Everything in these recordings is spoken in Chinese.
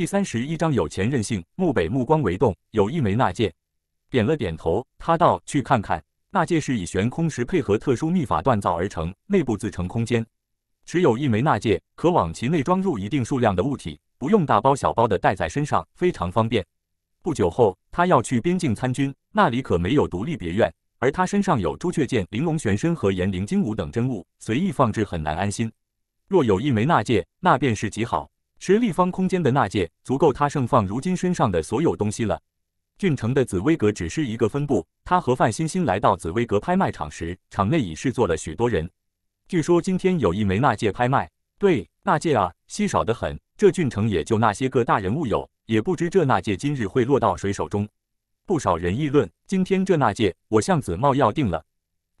第三十一章有钱任性。慕北目光微动，有一枚纳戒，点了点头。他道：“去看看，纳戒是以悬空石配合特殊秘法锻造而成，内部自成空间。持有一枚纳戒，可往其内装入一定数量的物体，不用大包小包的带在身上，非常方便。不久后，他要去边境参军，那里可没有独立别院，而他身上有朱雀剑、玲珑玄参和炎灵精武等真物，随意放置很难安心。若有一枚纳戒，那便是极好。”十立方空间的纳戒足够他盛放如今身上的所有东西了。郡城的紫薇阁只是一个分部，他和范欣欣来到紫薇阁拍卖场时，场内已是坐了许多人。据说今天有一枚纳戒拍卖，对纳戒啊，稀少的很，这郡城也就那些个大人物有，也不知这纳戒今日会落到谁手中。不少人议论，今天这纳戒我向子茂要定了，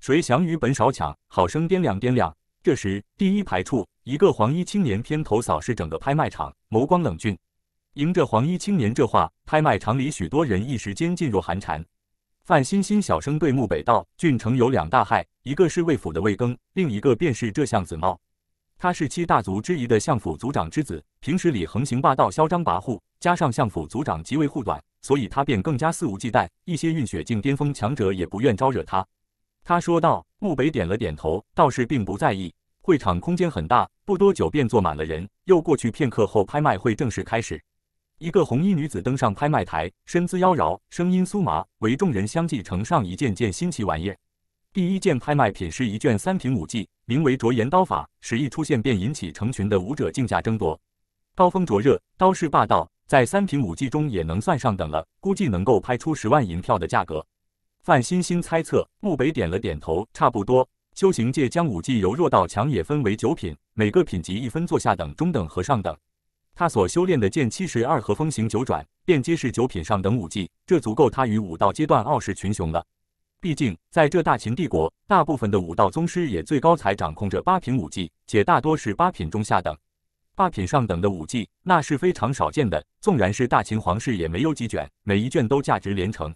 谁想与本少抢，好生掂量掂量。这时，第一排处。一个黄衣青年偏头扫视整个拍卖场，眸光冷峻。迎着黄衣青年这话，拍卖场里许多人一时间噤若寒蝉。范欣欣小声对穆北道：“郡城有两大害，一个是魏府的魏庚，另一个便是这向子茂。他是七大族之一的相府族长之子，平时里横行霸道、嚣张跋扈，加上相府族长极为护短，所以他便更加肆无忌惮。一些运血境巅峰强者也不愿招惹他。”他说道。穆北点了点头，倒是并不在意。会场空间很大，不多久便坐满了人。又过去片刻后，拍卖会正式开始。一个红衣女子登上拍卖台，身姿妖娆，声音酥麻，为众人相继呈上一件件新奇玩意。第一件拍卖品是一卷三品武技，名为“灼炎刀法”，使一出现便引起成群的武者竞价争夺。刀锋灼热，刀势霸道，在三品武技中也能算上等了，估计能够拍出十万银票的价格。范欣欣猜测，木北点了点头，差不多。修行界将武技由弱到强也分为九品，每个品级一分坐下等、中等和上等。他所修炼的剑七十二和风行九转，便皆是九品上等武技，这足够他于武道阶段傲视群雄了。毕竟，在这大秦帝国，大部分的武道宗师也最高才掌控着八品武技，且大多是八品中下等。八品上等的武技那是非常少见的，纵然是大秦皇室也没有几卷，每一卷都价值连城。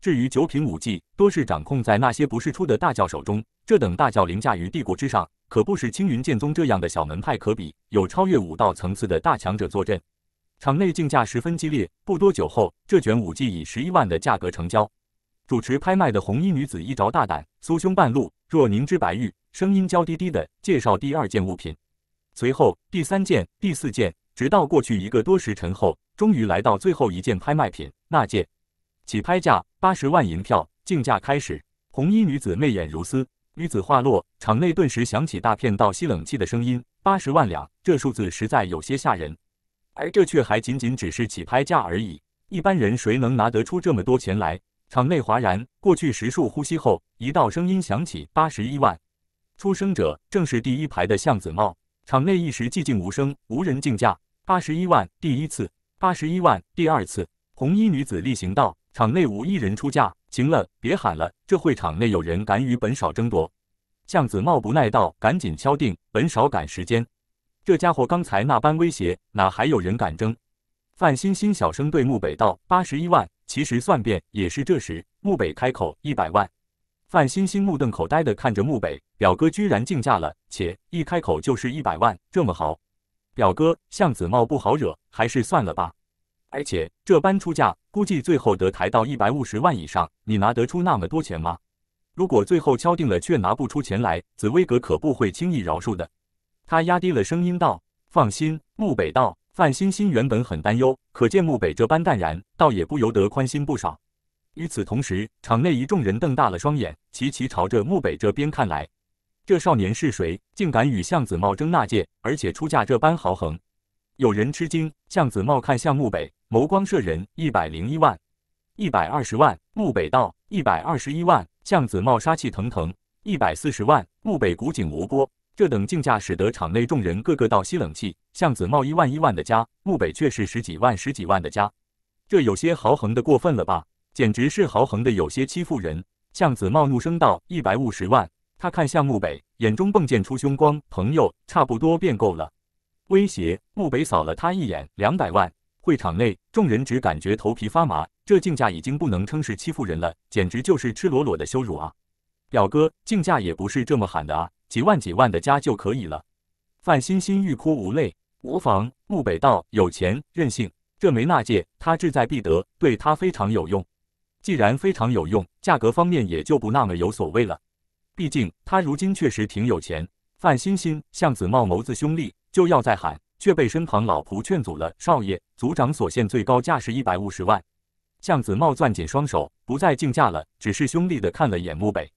至于九品武技，多是掌控在那些不世出的大教手中。这等大教凌驾于帝国之上，可不是青云剑宗这样的小门派可比。有超越武道层次的大强者坐镇，场内竞价十分激烈。不多久后，这卷武技以十一万的价格成交。主持拍卖的红衣女子一着大胆，酥胸半露，若凝脂白玉，声音娇滴滴的介绍第二件物品。随后第三件、第四件，直到过去一个多时辰后，终于来到最后一件拍卖品，那件。起拍价八十万银票，竞价开始。红衣女子媚眼如丝，女子话落，场内顿时响起大片倒吸冷气的声音。八十万两，这数字实在有些吓人，而这却还仅仅只是起拍价而已。一般人谁能拿得出这么多钱来？场内哗然。过去十数呼吸后，一道声音响起：“八十一万。”出声者正是第一排的向子茂。场内一时寂静无声，无人竞价。八十一万，第一次；八十一万，第二次。红衣女子厉行道。场内无一人出价，行了，别喊了。这会场内有人敢与本少争夺？向子茂不耐道：“赶紧敲定，本少赶时间。”这家伙刚才那般威胁，哪还有人敢争？范欣欣小声对穆北道：“八十一万。”其实算遍也是这时，穆北开口一百万。范欣欣目瞪口呆地看着穆北，表哥居然竞价了，且一开口就是一百万，这么豪！表哥向子茂不好惹，还是算了吧。而且这般出价，估计最后得抬到一百五十万以上。你拿得出那么多钱吗？如果最后敲定了却拿不出钱来，紫薇阁可不会轻易饶恕的。他压低了声音道：“放心。”木北道。范欣欣原本很担忧，可见木北这般淡然，倒也不由得宽心不少。与此同时，场内一众人瞪大了双眼，齐齐朝着木北这边看来。这少年是谁？竟敢与向子茂争纳戒，而且出价这般豪横？有人吃惊。向子茂看向木北。眸光射人，一百零一万，一百二十万。木北道一百二十一万。巷子茂杀气腾腾，一百四十万。木北古井无波。这等竞价使得场内众人个个倒吸冷气。巷子茂一万一万的加，木北却是十几万十几万的加。这有些豪横的过分了吧？简直是豪横的有些欺负人。巷子茂怒声道：“一百五十万！”他看向木北，眼中迸溅出凶光。朋友，差不多便够了。威胁。木北扫了他一眼，两百万。会场内，众人只感觉头皮发麻。这竞价已经不能称是欺负人了，简直就是赤裸裸的羞辱啊！表哥，竞价也不是这么喊的啊，几万几万的加就可以了。范欣欣欲哭无泪。无妨，木北道有钱任性，这枚纳戒他志在必得，对他非常有用。既然非常有用，价格方面也就不那么有所谓了。毕竟他如今确实挺有钱。范欣欣向子茂眸子兄弟就要再喊。却被身旁老仆劝阻了。少爷，族长所限最高价是一百五十万。向子茂攥紧双手，不再竞价了，只是兄弟的看了眼墓北。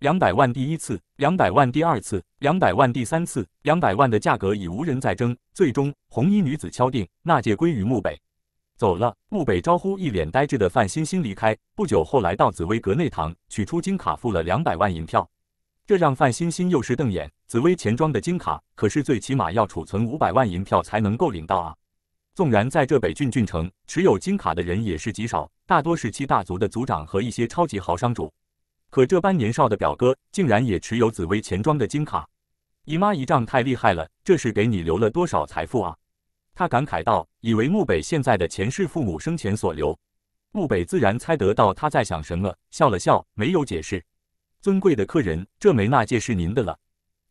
两百万第一次，两百万第二次，两百万第三次，两百万的价格已无人再争。最终，红衣女子敲定，纳戒归于墓北。走了，墓北招呼一脸呆滞的范星星离开。不久，后来到紫薇阁内堂，取出金卡，付了两百万银票。这让范欣欣又是瞪眼。紫薇钱庄的金卡可是最起码要储存五百万银票才能够领到啊！纵然在这北郡郡城持有金卡的人也是极少，大多是七大族的族长和一些超级豪商主。可这般年少的表哥竟然也持有紫薇钱庄的金卡，姨妈姨丈太厉害了，这是给你留了多少财富啊？他感慨道。以为穆北现在的钱是父母生前所留，穆北自然猜得到他在想什么，笑了笑，没有解释。尊贵的客人，这枚纳戒是您的了。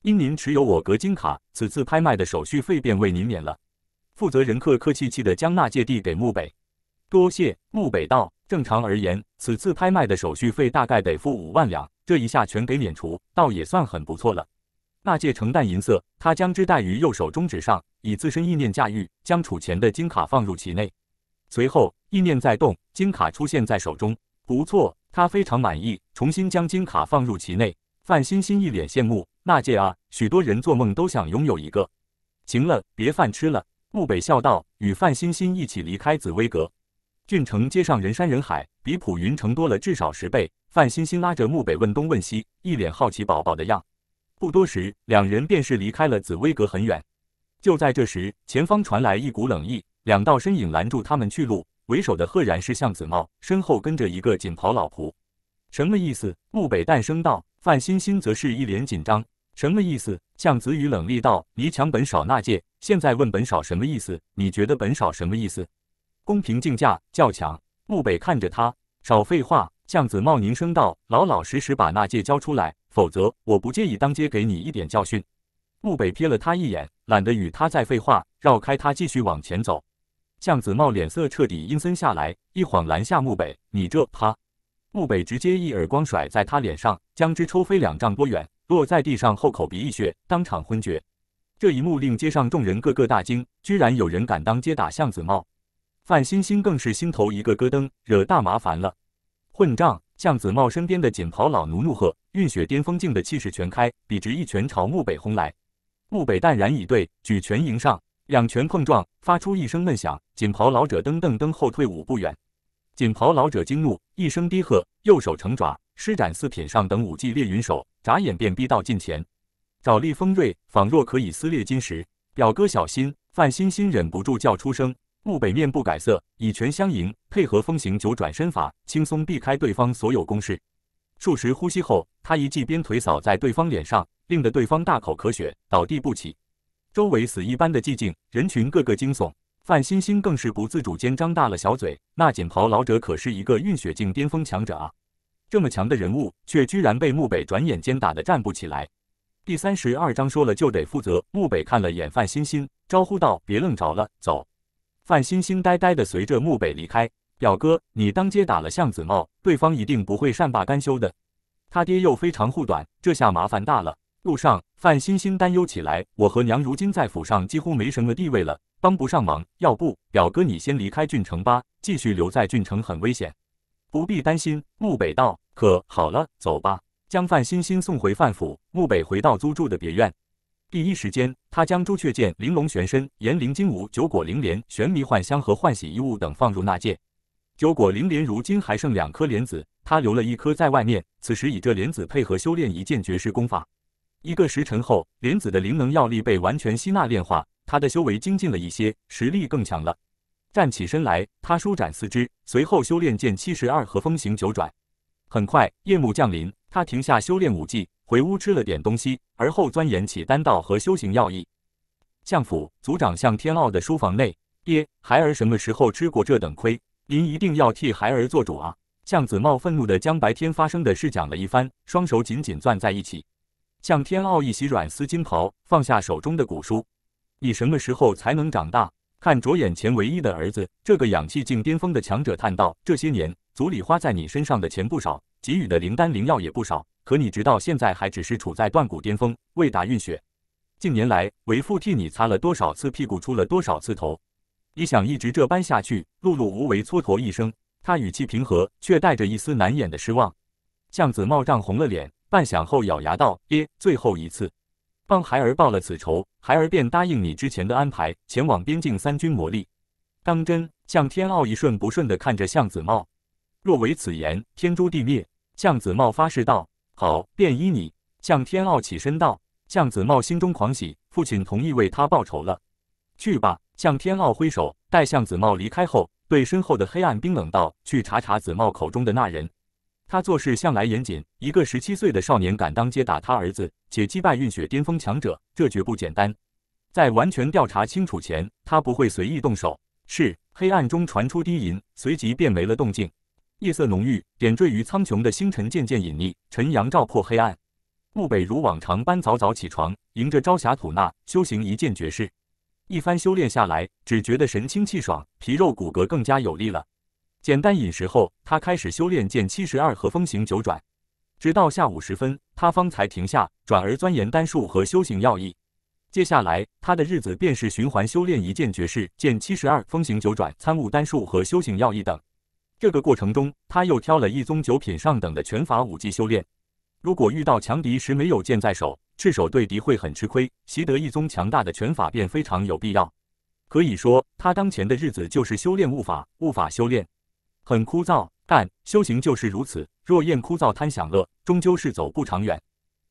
因您持有我格金卡，此次拍卖的手续费便为您免了。负责人客客气气地将纳戒递给木北，多谢。木北道：“正常而言，此次拍卖的手续费大概得付五万两，这一下全给免除，倒也算很不错了。”纳戒呈淡银色，他将之戴于右手中指上，以自身意念驾驭，将储钱的金卡放入其内。随后，意念再动，金卡出现在手中。不错，他非常满意，重新将金卡放入其内。范欣欣一脸羡慕，那戒啊，许多人做梦都想拥有一个。行了，别饭吃了。穆北笑道，与范欣欣一起离开紫薇阁。郡城街上人山人海，比普云城多了至少十倍。范欣欣拉着穆北问东问西，一脸好奇宝宝的样。不多时，两人便是离开了紫薇阁很远。就在这时，前方传来一股冷意，两道身影拦住他们去路。为首的赫然是向子茂，身后跟着一个锦袍老仆，什么意思？穆北淡声道。范欣欣则是一脸紧张，什么意思？向子宇冷厉道：“你抢本少那戒，现在问本少什么意思？你觉得本少什么意思？公平竞价，叫抢。”穆北看着他，少废话。向子茂凝声道：“老老实实把那戒交出来，否则我不介意当街给你一点教训。”穆北瞥了他一眼，懒得与他再废话，绕开他继续往前走。向子茂脸色彻底阴森下来，一晃拦下木北，你这啪！木北直接一耳光甩在他脸上，将之抽飞两丈多远，落在地上后口鼻溢血，当场昏厥。这一幕令街上众人个个大惊，居然有人敢当街打向子茂！范星星更是心头一个咯噔，惹大麻烦了！混账！向子茂身边的锦袍老奴怒喝，运血巅峰境的气势全开，笔直一拳朝木北轰来。木北淡然以对，举拳迎上。两拳碰撞，发出一声闷响。锦袍老者噔噔噔后退五步远。锦袍老者惊怒，一声低喝，右手成爪，施展四品上等武技猎云手，眨眼便逼到近前。爪力锋锐，仿若可以撕裂金石。表哥小心！范欣欣忍不住叫出声。慕北面不改色，以拳相迎，配合风行九转身法，轻松避开对方所有攻势。数十呼吸后，他一记鞭腿扫在对方脸上，令得对方大口咳血，倒地不起。周围死一般的寂静，人群个个惊悚，范欣欣更是不自主间张大了小嘴。那锦袍老者可是一个运血境巅峰强者啊，这么强的人物，却居然被穆北转眼间打得站不起来。第三十二章说了就得负责，穆北看了眼范欣欣，招呼道：“别愣着了，走。”范欣欣呆呆的随着穆北离开。表哥，你当街打了向子茂，对方一定不会善罢甘休的。他爹又非常护短，这下麻烦大了。路上，范欣欣担忧起来。我和娘如今在府上几乎没什么地位了，帮不上忙。要不，表哥你先离开郡城吧，继续留在郡城很危险。不必担心，穆北道。可好了，走吧。将范欣欣送回范府，穆北回到租住的别院，第一时间他将朱雀剑、玲珑玄身、炎灵金乌、九果灵莲、玄迷幻香和换洗衣物等放入纳戒。九果灵莲如今还剩两颗莲子，他留了一颗在外面。此时以这莲子配合修炼一件绝世功法。一个时辰后，莲子的灵能药力被完全吸纳炼化，她的修为精进了一些，实力更强了。站起身来，她舒展四肢，随后修炼剑七十二和风行九转。很快夜幕降临，他停下修炼武技，回屋吃了点东西，而后钻研起丹道和修行要义。相府族长向天傲的书房内，爹，孩儿什么时候吃过这等亏？您一定要替孩儿做主啊！向子茂愤怒地将白天发生的事讲了一番，双手紧紧攥在一起。向天傲一袭软丝金袍，放下手中的古书，你什么时候才能长大？看着眼前唯一的儿子，这个氧气境巅峰的强者叹道：“这些年，族里花在你身上的钱不少，给予的灵丹灵药也不少，可你直到现在还只是处在断骨巅峰，未达运血。近年来，为父替你擦了多少次屁股，出了多少次头？你想一直这般下去，碌碌无为，蹉跎一生？”他语气平和，却带着一丝难掩的失望。向子茂涨红了脸。半晌后，咬牙道：“爹，最后一次帮孩儿报了此仇，孩儿便答应你之前的安排，前往边境三军磨砺。”当真？向天傲一瞬不顺的看着向子茂，若为此言，天诛地灭。向子茂发誓道：“好，便依你。”向天傲起身道：“向子茂心中狂喜，父亲同意为他报仇了。”去吧！向天傲挥手，待向子茂离开后，对身后的黑暗冰冷道：“去查查子茂口中的那人。”他做事向来严谨，一个十七岁的少年敢当街打他儿子，且击败运血巅峰强者，这绝不简单。在完全调查清楚前，他不会随意动手。是黑暗中传出低吟，随即便没了动静。夜色浓郁，点缀于苍穹的星辰渐渐隐匿，晨阳照破黑暗。顾北如往常般早早起床，迎着朝霞吐纳，修行一剑绝世。一番修炼下来，只觉得神清气爽，皮肉骨骼更加有力了。简单饮食后，他开始修炼剑七十二和风行九转，直到下午时分，他方才停下，转而钻研丹术和修行要义。接下来，他的日子便是循环修炼一剑绝世、剑七十二、风行九转，参悟丹术和修行要义等。这个过程中，他又挑了一宗九品上等的拳法武技修炼。如果遇到强敌时没有剑在手，赤手对敌会很吃亏，习得一宗强大的拳法便非常有必要。可以说，他当前的日子就是修炼物法，物法修炼。很枯燥，但修行就是如此。若厌枯燥贪享乐，终究是走不长远。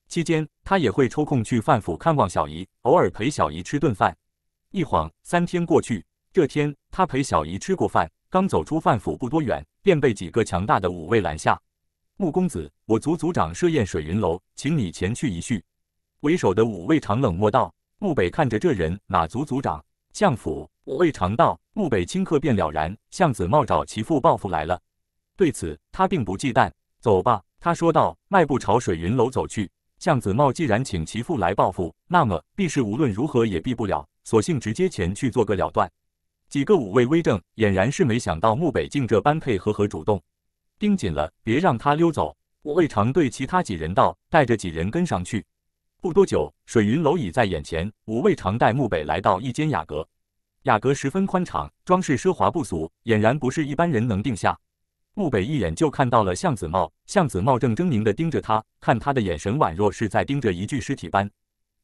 期间，他也会抽空去范府看望小姨，偶尔陪小姨吃顿饭。一晃三天过去，这天他陪小姨吃过饭，刚走出范府不多远，便被几个强大的武卫拦下。穆公子，我族族长设宴水云楼，请你前去一叙。为首的武卫长冷漠道。穆北看着这人，哪族族长？相府，我未尝道。穆北顷刻便了然，相子茂找其父报复来了。对此，他并不忌惮。走吧，他说道，迈步朝水云楼走去。相子茂既然请其父来报复，那么必是无论如何也避不了，索性直接前去做个了断。几个武卫威正俨然是没想到穆北竟这般配合和主动。盯紧了，别让他溜走。我未尝对其他几人道，带着几人跟上去。不多久，水云楼已在眼前。五位常带木北来到一间雅阁，雅阁十分宽敞，装饰奢华不俗，俨然不是一般人能定下。木北一眼就看到了向子茂，向子茂正狰狞的盯着他，看他的眼神宛若是在盯着一具尸体般。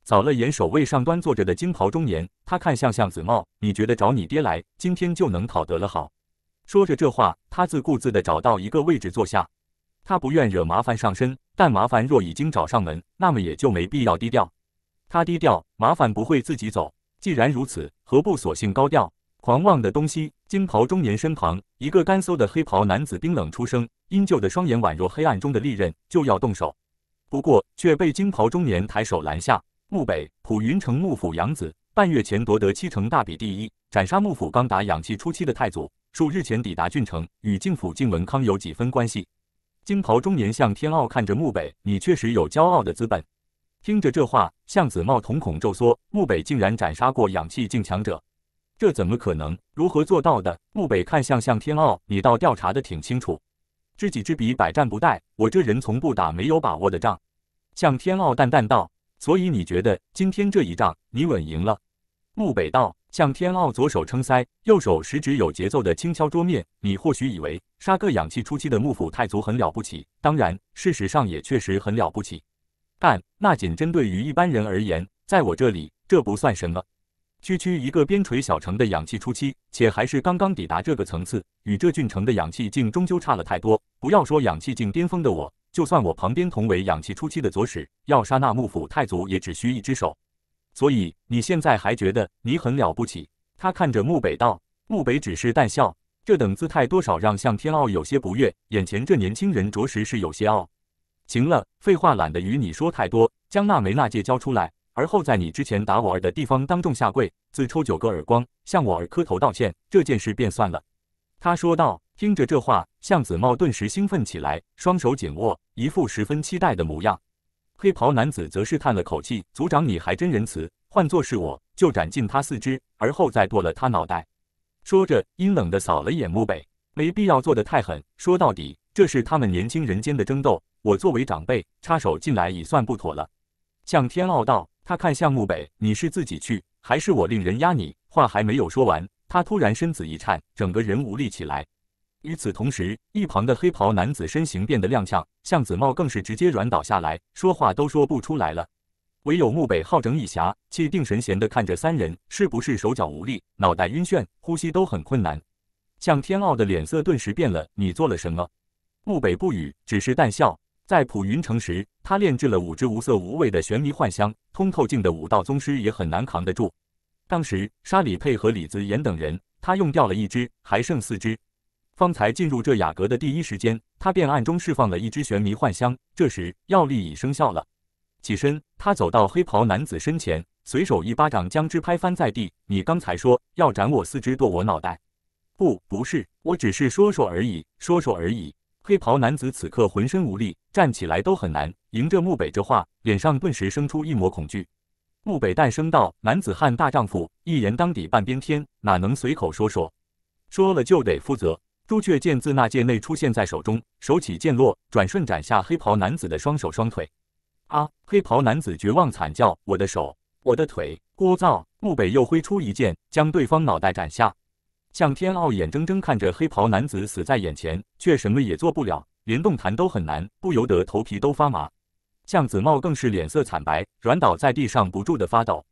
扫了眼守卫上端坐着的金袍中年，他看向向子茂：“你觉得找你爹来，今天就能讨得了好？”说着这话，他自顾自的找到一个位置坐下。他不愿惹麻烦上身，但麻烦若已经找上门，那么也就没必要低调。他低调，麻烦不会自己走。既然如此，何不索性高调？狂妄的东西！金袍中年身旁，一个干瘦的黑袍男子冰冷出声，阴旧的双眼宛若黑暗中的利刃，就要动手，不过却被金袍中年抬手拦下。幕北普云城幕府养子，半月前夺得七城大比第一，斩杀幕府刚达养气初期的太祖，数日前抵达郡城，与靖府靖文康有几分关系。金袍中年向天傲看着穆北，你确实有骄傲的资本。听着这话，向子茂瞳孔骤缩，穆北竟然斩杀过氧气境强者，这怎么可能？如何做到的？穆北看向向天傲，你倒调查的挺清楚。知己知彼，百战不殆。我这人从不打没有把握的仗。向天傲淡淡道：“所以你觉得今天这一仗，你稳赢了？”木北道向天傲左手撑腮，右手食指有节奏的轻敲桌面。你或许以为杀个氧气初期的幕府太祖很了不起，当然，事实上也确实很了不起。但那仅针对于一般人而言，在我这里这不算什么。区区一个边陲小城的氧气初期，且还是刚刚抵达这个层次，与这郡城的氧气境终究差了太多。不要说氧气境巅峰的我，就算我旁边同为氧气初期的左使，要杀那幕府太祖也只需一只手。所以你现在还觉得你很了不起？他看着穆北道，穆北只是淡笑，这等姿态多少让向天傲有些不悦。眼前这年轻人着实是有些傲。行了，废话懒得与你说太多，将那枚纳戒交出来，而后在你之前打我儿的地方当众下跪，自抽九个耳光，向我儿磕头道歉，这件事便算了。他说道。听着这话，向子茂顿时兴奋起来，双手紧握，一副十分期待的模样。黑袍男子则是叹了口气：“族长，你还真仁慈。换作是我，就斩尽他四肢，而后再剁了他脑袋。”说着，阴冷的扫了眼墓北：“没必要做得太狠。说到底，这是他们年轻人间的争斗，我作为长辈插手进来已算不妥了。”向天傲道：“他看向墓北，你是自己去，还是我令人压你？”话还没有说完，他突然身子一颤，整个人无力起来。与此同时，一旁的黑袍男子身形变得踉跄，向子茂更是直接软倒下来，说话都说不出来了。唯有木北好整以侠气定神闲地看着三人，是不是手脚无力、脑袋晕眩、呼吸都很困难？向天傲的脸色顿时变了：“你做了什么？”木北不语，只是淡笑。在普云城时，他炼制了五只无色无味的玄迷幻香，通透境的武道宗师也很难扛得住。当时沙里佩和李子言等人，他用掉了一只，还剩四只，方才进入这雅阁的第一时间，他便暗中释放了一只玄迷幻香。这时药力已生效了，起身，他走到黑袍男子身前，随手一巴掌将之拍翻在地。你刚才说要斩我四肢剁我脑袋？不，不是，我只是说说而已，说说而已。黑袍男子此刻浑身无力，站起来都很难。迎着木北这话，脸上顿时生出一抹恐惧。木北淡声道：“男子汉大丈夫，一言当抵半边天，哪能随口说说？说了就得负责。”朱雀剑自那剑内出现在手中，手起剑落，转瞬斩下黑袍男子的双手双腿。啊！黑袍男子绝望惨叫：“我的手，我的腿！”聒噪！木北又挥出一剑，将对方脑袋斩下。向天傲眼睁睁看着黑袍男子死在眼前，却什么也做不了，连动弹都很难，不由得头皮都发麻。向子茂更是脸色惨白，软倒在地上不住的发抖。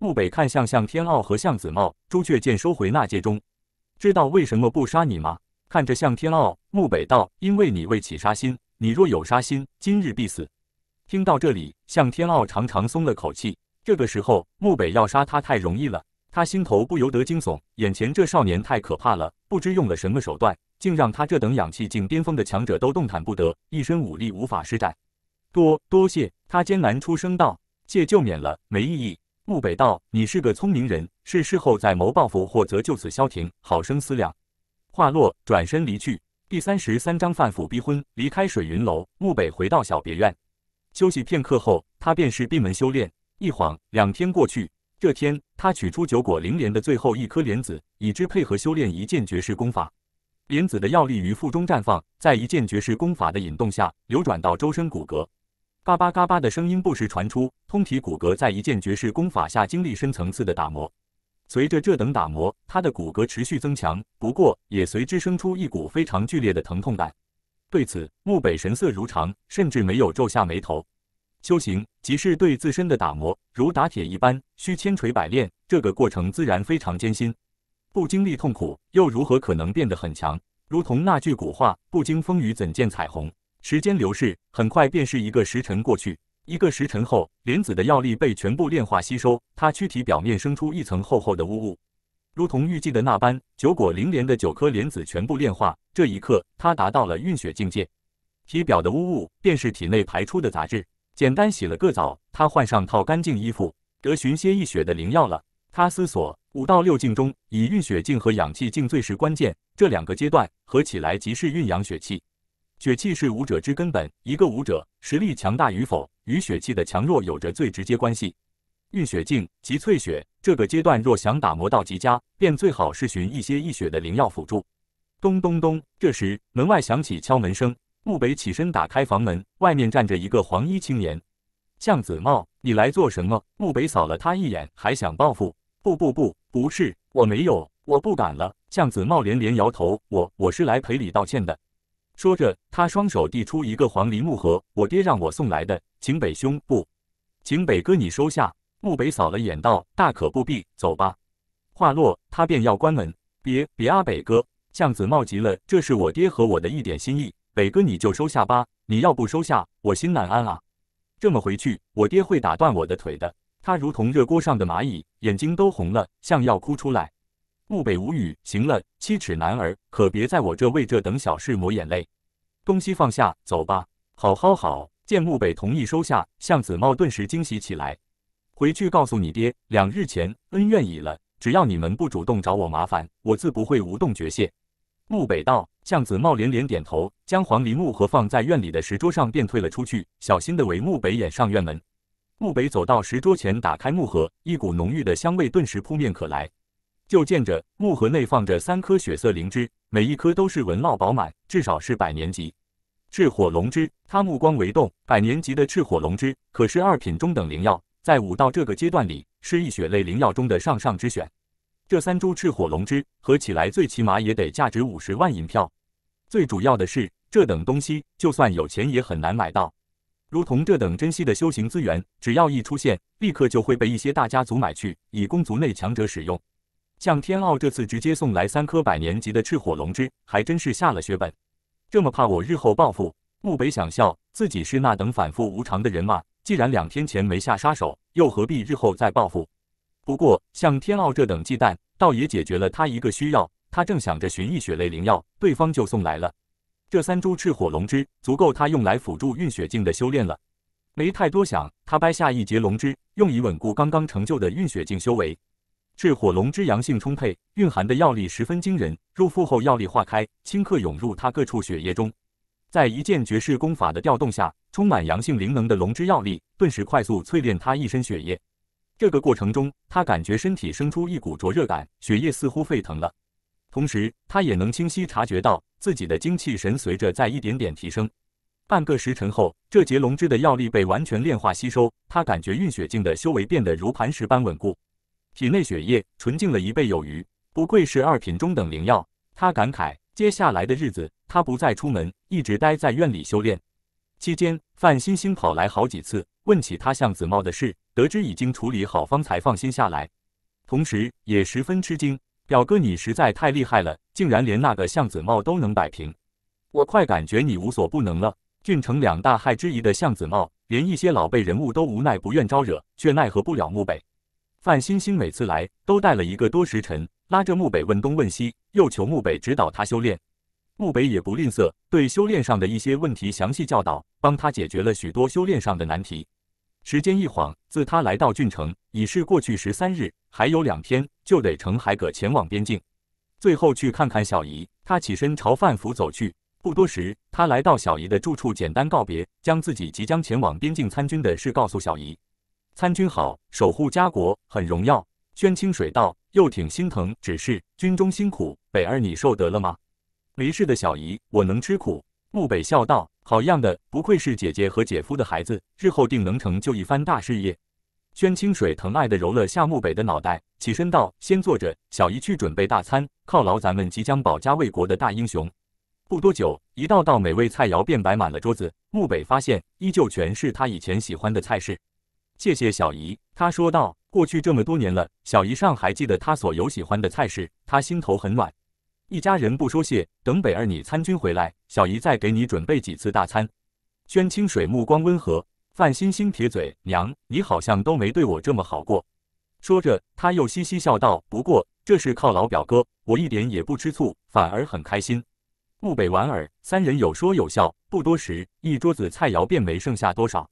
木北看向向天傲和向子茂，朱雀剑收回纳戒中。知道为什么不杀你吗？看着向天傲，穆北道：“因为你未起杀心，你若有杀心，今日必死。”听到这里，向天傲长长松了口气。这个时候，穆北要杀他太容易了，他心头不由得惊悚。眼前这少年太可怕了，不知用了什么手段，竟让他这等氧气境巅峰的强者都动弹不得，一身武力无法施展。多多谢他，艰难出声道：“谢就免了，没意义。”穆北道：“你是个聪明人，是事后再谋报复，或则就此消停，好生思量。”话落，转身离去。第三十三章范府逼婚。离开水云楼，穆北回到小别院，休息片刻后，他便是闭门修炼。一晃两天过去，这天他取出九果灵莲的最后一颗莲子，以之配合修炼一件绝世功法。莲子的药力于腹中绽放，在一件绝世功法的引动下，流转到周身骨骼，嘎巴嘎巴的声音不时传出，通体骨骼在一件绝世功法下经历深层次的打磨。随着这等打磨，他的骨骼持续增强，不过也随之生出一股非常剧烈的疼痛感。对此，木北神色如常，甚至没有皱下眉头。修行即是对自身的打磨，如打铁一般，需千锤百炼，这个过程自然非常艰辛。不经历痛苦，又如何可能变得很强？如同那句古话：“不经风雨怎见彩虹。”时间流逝，很快便是一个时辰过去。一个时辰后，莲子的药力被全部炼化吸收，它躯体表面生出一层厚厚的污物，如同预计的那般，九果灵莲的九颗莲子全部炼化。这一刻，它达到了运血境界，体表的污物便是体内排出的杂质。简单洗了个澡，他换上套干净衣服，得寻些一血的灵药了。他思索，五到六境中，以运血境和养气境最是关键，这两个阶段合起来即是运养血气。血气是武者之根本，一个武者实力强大与否，与血气的强弱有着最直接关系。运血境及淬血这个阶段，若想打磨到极佳，便最好是寻一些易血的灵药辅助。咚咚咚，这时门外响起敲门声。穆北起身打开房门，外面站着一个黄衣青年。向子茂，你来做什么？穆北扫了他一眼，还想报复。不不不，不是，我没有，我不敢了。向子茂连连摇头，我我是来赔礼道歉的。说着，他双手递出一个黄梨木盒，我爹让我送来的，请北兄不，请北哥你收下。木北扫了眼，道：“大可不必，走吧。”话落，他便要关门。别别，啊，北哥，巷子冒急了，这是我爹和我的一点心意，北哥你就收下吧。你要不收下，我心难安啊。这么回去，我爹会打断我的腿的。他如同热锅上的蚂蚁，眼睛都红了，像要哭出来。木北无语，行了，七尺男儿可别在我这为这等小事抹眼泪。东西放下，走吧。好好好，见木北同意收下，向子茂顿时惊喜起来。回去告诉你爹，两日前恩怨已了，只要你们不主动找我麻烦，我自不会无动绝谢。木北道，向子茂连连点头，将黄梨木盒放在院里的石桌上，便退了出去，小心的为木北掩上院门。木北走到石桌前，打开木盒，一股浓郁的香味顿时扑面可来。就见着木盒内放着三颗血色灵芝，每一颗都是纹络饱满，至少是百年级赤火龙芝。他目光微动，百年级的赤火龙芝可是二品中等灵药，在武道这个阶段里，是一血类灵药中的上上之选。这三株赤火龙芝合起来，最起码也得价值五十万银票。最主要的是，这等东西就算有钱也很难买到。如同这等珍稀的修行资源，只要一出现，立刻就会被一些大家族买去，以供族内强者使用。向天傲这次直接送来三颗百年级的赤火龙枝，还真是下了血本。这么怕我日后报复？木北想笑，自己是那等反复无常的人吗？既然两天前没下杀手，又何必日后再报复？不过，像天傲这等忌惮，倒也解决了他一个需要。他正想着寻一血类灵药，对方就送来了这三株赤火龙枝，足够他用来辅助运血境的修炼了。没太多想，他掰下一节龙枝，用以稳固刚刚成就的运血境修为。是火龙之阳性充沛，蕴含的药力十分惊人。入腹后，药力化开，顷刻涌入他各处血液中。在一件绝世功法的调动下，充满阳性灵能的龙之药力顿时快速淬炼他一身血液。这个过程中，他感觉身体生出一股灼热感，血液似乎沸腾了。同时，他也能清晰察觉到自己的精气神随着在一点点提升。半个时辰后，这节龙之的药力被完全炼化吸收，他感觉运血境的修为变得如磐石般稳固。体内血液纯净了一倍有余，不愧是二品中等灵药。他感慨，接下来的日子他不再出门，一直待在院里修炼。期间，范星星跑来好几次，问起他向子茂的事，得知已经处理好，方才放心下来。同时，也十分吃惊：“表哥，你实在太厉害了，竟然连那个向子茂都能摆平。我快感觉你无所不能了。”郡城两大害之一的向子茂，连一些老辈人物都无奈不愿招惹，却奈何不了沐北。范星星每次来都带了一个多时辰，拉着木北问东问西，又求木北指导他修炼。木北也不吝啬，对修炼上的一些问题详细教导，帮他解决了许多修炼上的难题。时间一晃，自他来到郡城已是过去十三日，还有两天就得乘海葛前往边境，最后去看看小姨。他起身朝范府走去，不多时，他来到小姨的住处，简单告别，将自己即将前往边境参军的事告诉小姨。参军好，守护家国很荣耀。宣清水道又挺心疼，只是军中辛苦，北儿你受得了吗？没事的小姨，我能吃苦。穆北笑道：“好样的，不愧是姐姐和姐夫的孩子，日后定能成就一番大事业。”宣清水疼爱地揉了下穆北的脑袋，起身道：“先坐着，小姨去准备大餐，犒劳咱们即将保家卫国的大英雄。”不多久，一道道美味菜肴便摆满了桌子。穆北发现，依旧全是他以前喜欢的菜式。谢谢小姨，他说道。过去这么多年了，小姨尚还记得他所有喜欢的菜式，他心头很暖。一家人不说谢，等北儿你参军回来，小姨再给你准备几次大餐。宣清水目光温和，范星星撇嘴：“娘，你好像都没对我这么好过。”说着，他又嘻嘻笑道：“不过这是靠老表哥，我一点也不吃醋，反而很开心。”木北莞尔，三人有说有笑。不多时，一桌子菜肴便没剩下多少。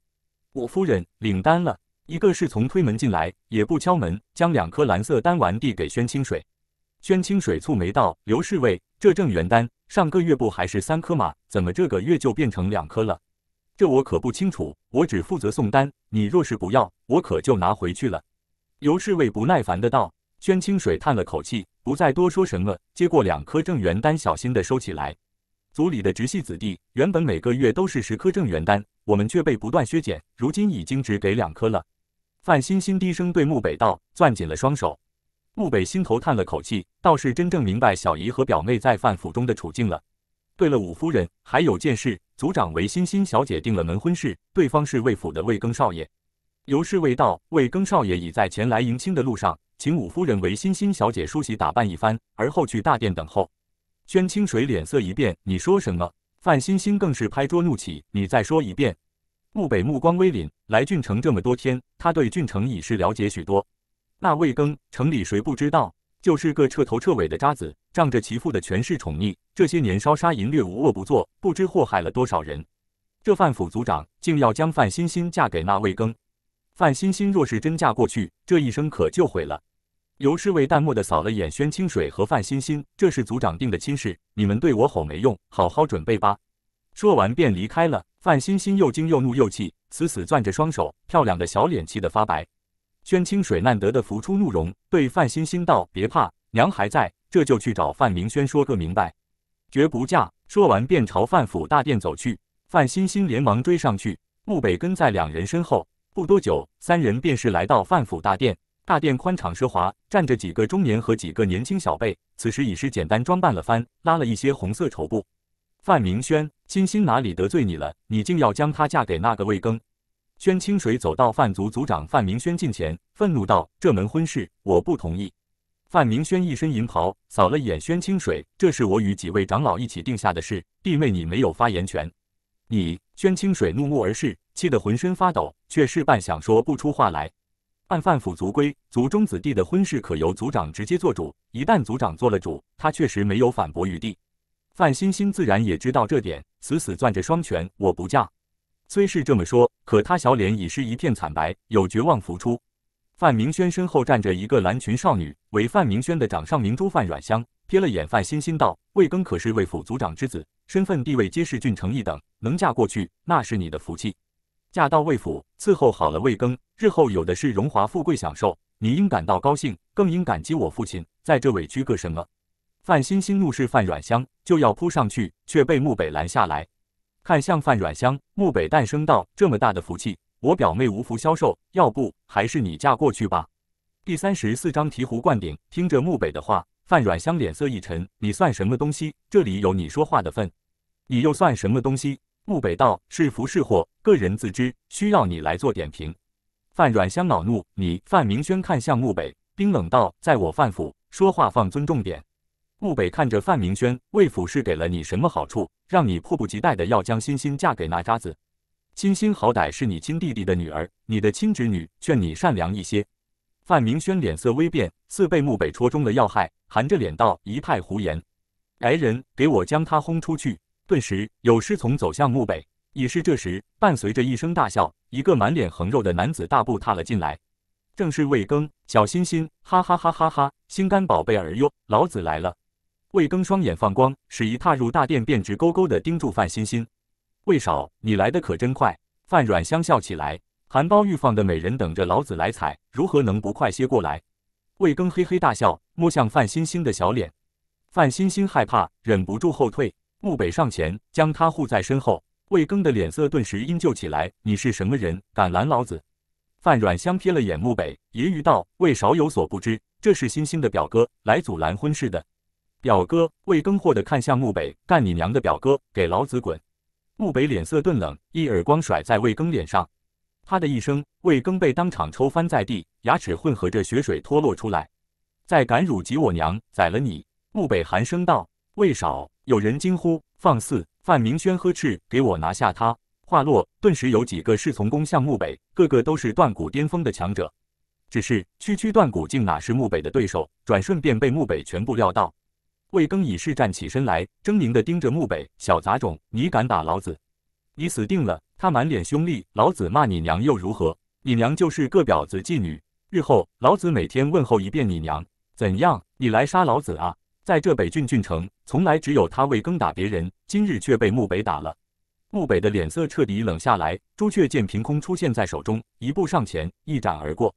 我夫人领丹了，一个侍从推门进来，也不敲门，将两颗蓝色丹丸递给宣清水。宣清水蹙眉道：“刘侍卫，这正元丹上个月不还是三颗吗？怎么这个月就变成两颗了？这我可不清楚。我只负责送丹，你若是不要，我可就拿回去了。”刘侍卫不耐烦的道。宣清水叹了口气，不再多说什么，接过两颗正元丹，小心的收起来。族里的直系子弟原本每个月都是十颗正元丹。我们却被不断削减，如今已经只给两颗了。范欣欣低声对穆北道，攥紧了双手。穆北心头叹了口气，倒是真正明白小姨和表妹在范府中的处境了。对了，五夫人还有件事，族长为欣欣小姐定了门婚事，对方是魏府的魏庚少爷。尤氏卫道，魏庚少爷已在前来迎亲的路上，请五夫人为欣欣小姐梳洗打扮一番，而后去大殿等候。宣清水脸色一变，你说什么？范欣欣更是拍桌怒起：“你再说一遍！”穆北目光微凛，来郡城这么多天，他对郡城已是了解许多。那魏庚，城里谁不知道？就是个彻头彻尾的渣子，仗着其父的权势宠溺，这些年烧杀淫掠，无恶不作，不知祸害了多少人。这范府族长竟要将范欣欣嫁给那魏庚？范欣欣若是真嫁过去，这一生可就毁了。尤侍卫淡漠地扫了眼宣清水和范欣欣，这是族长定的亲事，你们对我吼没用，好好准备吧。说完便离开了。范欣欣又惊又怒又气，死死攥着双手，漂亮的小脸气得发白。宣清水难得的浮出怒容，对范欣欣道：“别怕，娘还在，这就去找范明轩说个明白，绝不嫁。”说完便朝范府大殿走去。范欣欣连忙追上去，穆北跟在两人身后。不多久，三人便是来到范府大殿。大殿宽敞奢华，站着几个中年和几个年轻小辈，此时已是简单装扮了番，拉了一些红色绸布。范明轩，清心哪里得罪你了？你竟要将她嫁给那个魏庚？宣清水走到范族族长范明轩近前，愤怒道：“这门婚事我不同意。”范明轩一身银袍，扫了眼宣清水：“这是我与几位长老一起定下的事，弟妹你没有发言权。”你，宣清水怒目而视，气得浑身发抖，却是半想说不出话来。按范府族规，族中子弟的婚事可由族长直接做主。一旦族长做了主，他确实没有反驳余地。范欣欣自然也知道这点，死死攥着双拳：“我不嫁。”虽是这么说，可她小脸已是一片惨白，有绝望浮出。范明轩身后站着一个蓝裙少女，为范明轩的掌上明珠范软香，瞥了眼范欣欣道：“魏庚可是魏府族长之子，身份地位皆是郡城一等，能嫁过去，那是你的福气。”嫁到魏府，伺候好了魏庚，日后有的是荣华富贵享受，你应感到高兴，更应感激我父亲，在这委屈个什么？范欣欣怒视范软香，就要扑上去，却被穆北拦下来。看向范软香，穆北淡声道：“这么大的福气，我表妹无福消受，要不还是你嫁过去吧。”第三十四章醍醐灌顶。听着穆北的话，范软香脸色一沉：“你算什么东西？这里有你说话的份？你又算什么东西？”穆北道是福是祸，个人自知，需要你来做点评。范软香恼怒，你范明轩看向穆北，冰冷道：“在我范府说话放尊重点。”穆北看着范明轩，魏府是给了你什么好处，让你迫不及待的要将欣欣嫁给那渣子？欣欣好歹是你亲弟弟的女儿，你的亲侄女，劝你善良一些。范明轩脸色微变，似被穆北戳中了要害，含着脸道：“一派胡言！来人，给我将他轰出去。”顿时有侍从走向墓碑。已是这时，伴随着一声大笑，一个满脸横肉的男子大步踏了进来，正是魏庚，小心心，哈哈哈哈哈，心肝宝贝儿哟，老子来了！魏庚双眼放光，使一踏入大殿便直勾勾地盯住范欣欣。魏少，你来的可真快！范软香笑起来，含苞欲放的美人等着老子来采，如何能不快些过来？魏庚嘿嘿大笑，摸向范欣欣的小脸。范欣欣害怕，忍不住后退。穆北上前将他护在身后，魏庚的脸色顿时阴旧起来。你是什么人，敢拦老子？范软香瞥了眼穆北，揶揄道：“魏少有所不知，这是星星的表哥来阻拦婚事的。”表哥，魏庚惑的看向穆北，干你娘的表哥，给老子滚！穆北脸色顿冷，一耳光甩在魏庚脸上，啪的一声，魏庚被当场抽翻在地，牙齿混合着血水脱落出来。再敢辱及我娘，宰了你！穆北寒声道。魏少有人惊呼：“放肆！”范明轩呵斥：“给我拿下他！”话落，顿时有几个侍从攻向穆北，个个都是断骨巅峰的强者。只是区区断骨境哪是穆北的对手？转瞬便被穆北全部撂倒。魏庚已是站起身来，狰狞地盯着穆北：“小杂种，你敢打老子？你死定了！”他满脸凶戾：“老子骂你娘又如何？你娘就是个婊子、妓女。日后老子每天问候一遍你娘，怎样？你来杀老子啊！”在这北郡郡城，从来只有他为庚打别人，今日却被穆北打了。穆北的脸色彻底冷下来。朱雀剑凭空出现在手中，一步上前，一斩而过，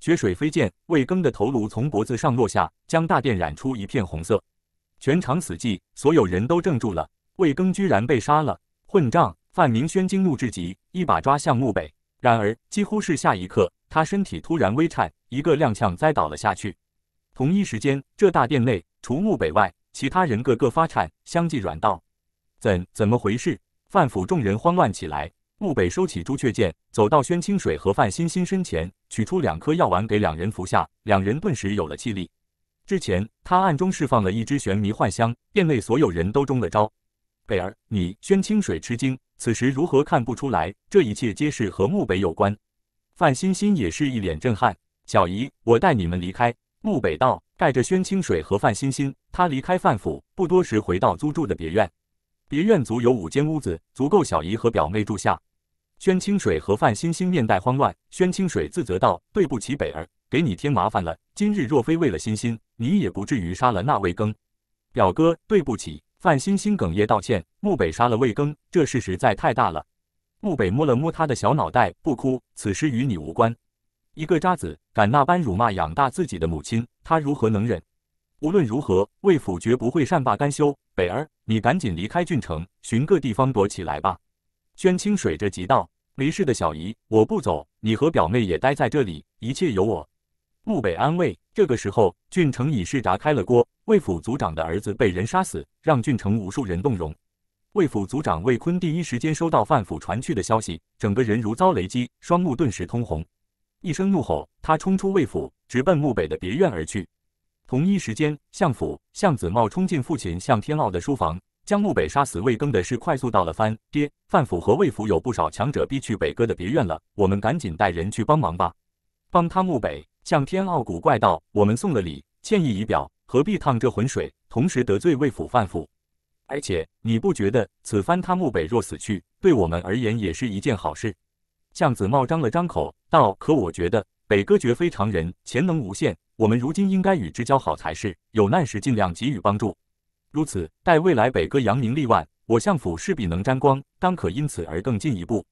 雪水飞溅，魏更的头颅从脖子上落下，将大殿染出一片红色。全场死寂，所有人都怔住了。魏更居然被杀了！混账！范明轩惊怒至极，一把抓向穆北。然而，几乎是下一刻，他身体突然微颤，一个踉跄栽倒了下去。同一时间，这大殿内。除穆北外，其他人个个发颤，相继软道：“怎怎么回事？”范府众人慌乱起来。穆北收起朱雀剑，走到宣清水和范欣欣身前，取出两颗药丸给两人服下，两人顿时有了气力。之前他暗中释放了一只玄迷幻香，殿内所有人都中了招。北儿，你宣清水吃惊，此时如何看不出来？这一切皆是和穆北有关。范欣欣也是一脸震撼。小姨，我带你们离开。穆北道带着宣清水和范欣欣，他离开范府不多时，回到租住的别院。别院足有五间屋子，足够小姨和表妹住下。宣清水和范欣欣面带慌乱。宣清水自责道：“对不起，北儿，给你添麻烦了。今日若非为了欣欣，你也不至于杀了那魏庚。”表哥。”对不起，范欣欣哽咽道歉。穆北杀了魏庚，这事实在太大了。穆北摸了摸他的小脑袋，不哭。此事与你无关。一个渣子敢那般辱骂养大自己的母亲，他如何能忍？无论如何，魏府绝不会善罢甘休。北儿，你赶紧离开郡城，寻个地方躲起来吧。宣清水着急道：“没事的小姨，我不走，你和表妹也待在这里，一切有我。”穆北安慰。这个时候，郡城已是炸开了锅。魏府族长的儿子被人杀死，让郡城无数人动容。魏府族长魏坤第一时间收到范府传去的消息，整个人如遭雷击，双目顿时通红。一声怒吼，他冲出魏府，直奔穆北的别院而去。同一时间，相府向子茂冲进父亲向天傲的书房，将穆北杀死魏庚的事快速道了番。爹，范府和魏府有不少强者逼去北哥的别院了，我们赶紧带人去帮忙吧。帮他穆北，向天傲古怪道：“我们送了礼，歉意已表，何必趟这浑水，同时得罪魏府范府？而且你不觉得，此番他穆北若死去，对我们而言也是一件好事？”向子茂张了张口，道：“可我觉得北哥绝非常人，潜能无限。我们如今应该与之交好才是，有难时尽量给予帮助。如此，待未来北哥扬名立万，我相府势必能沾光，当可因此而更进一步。”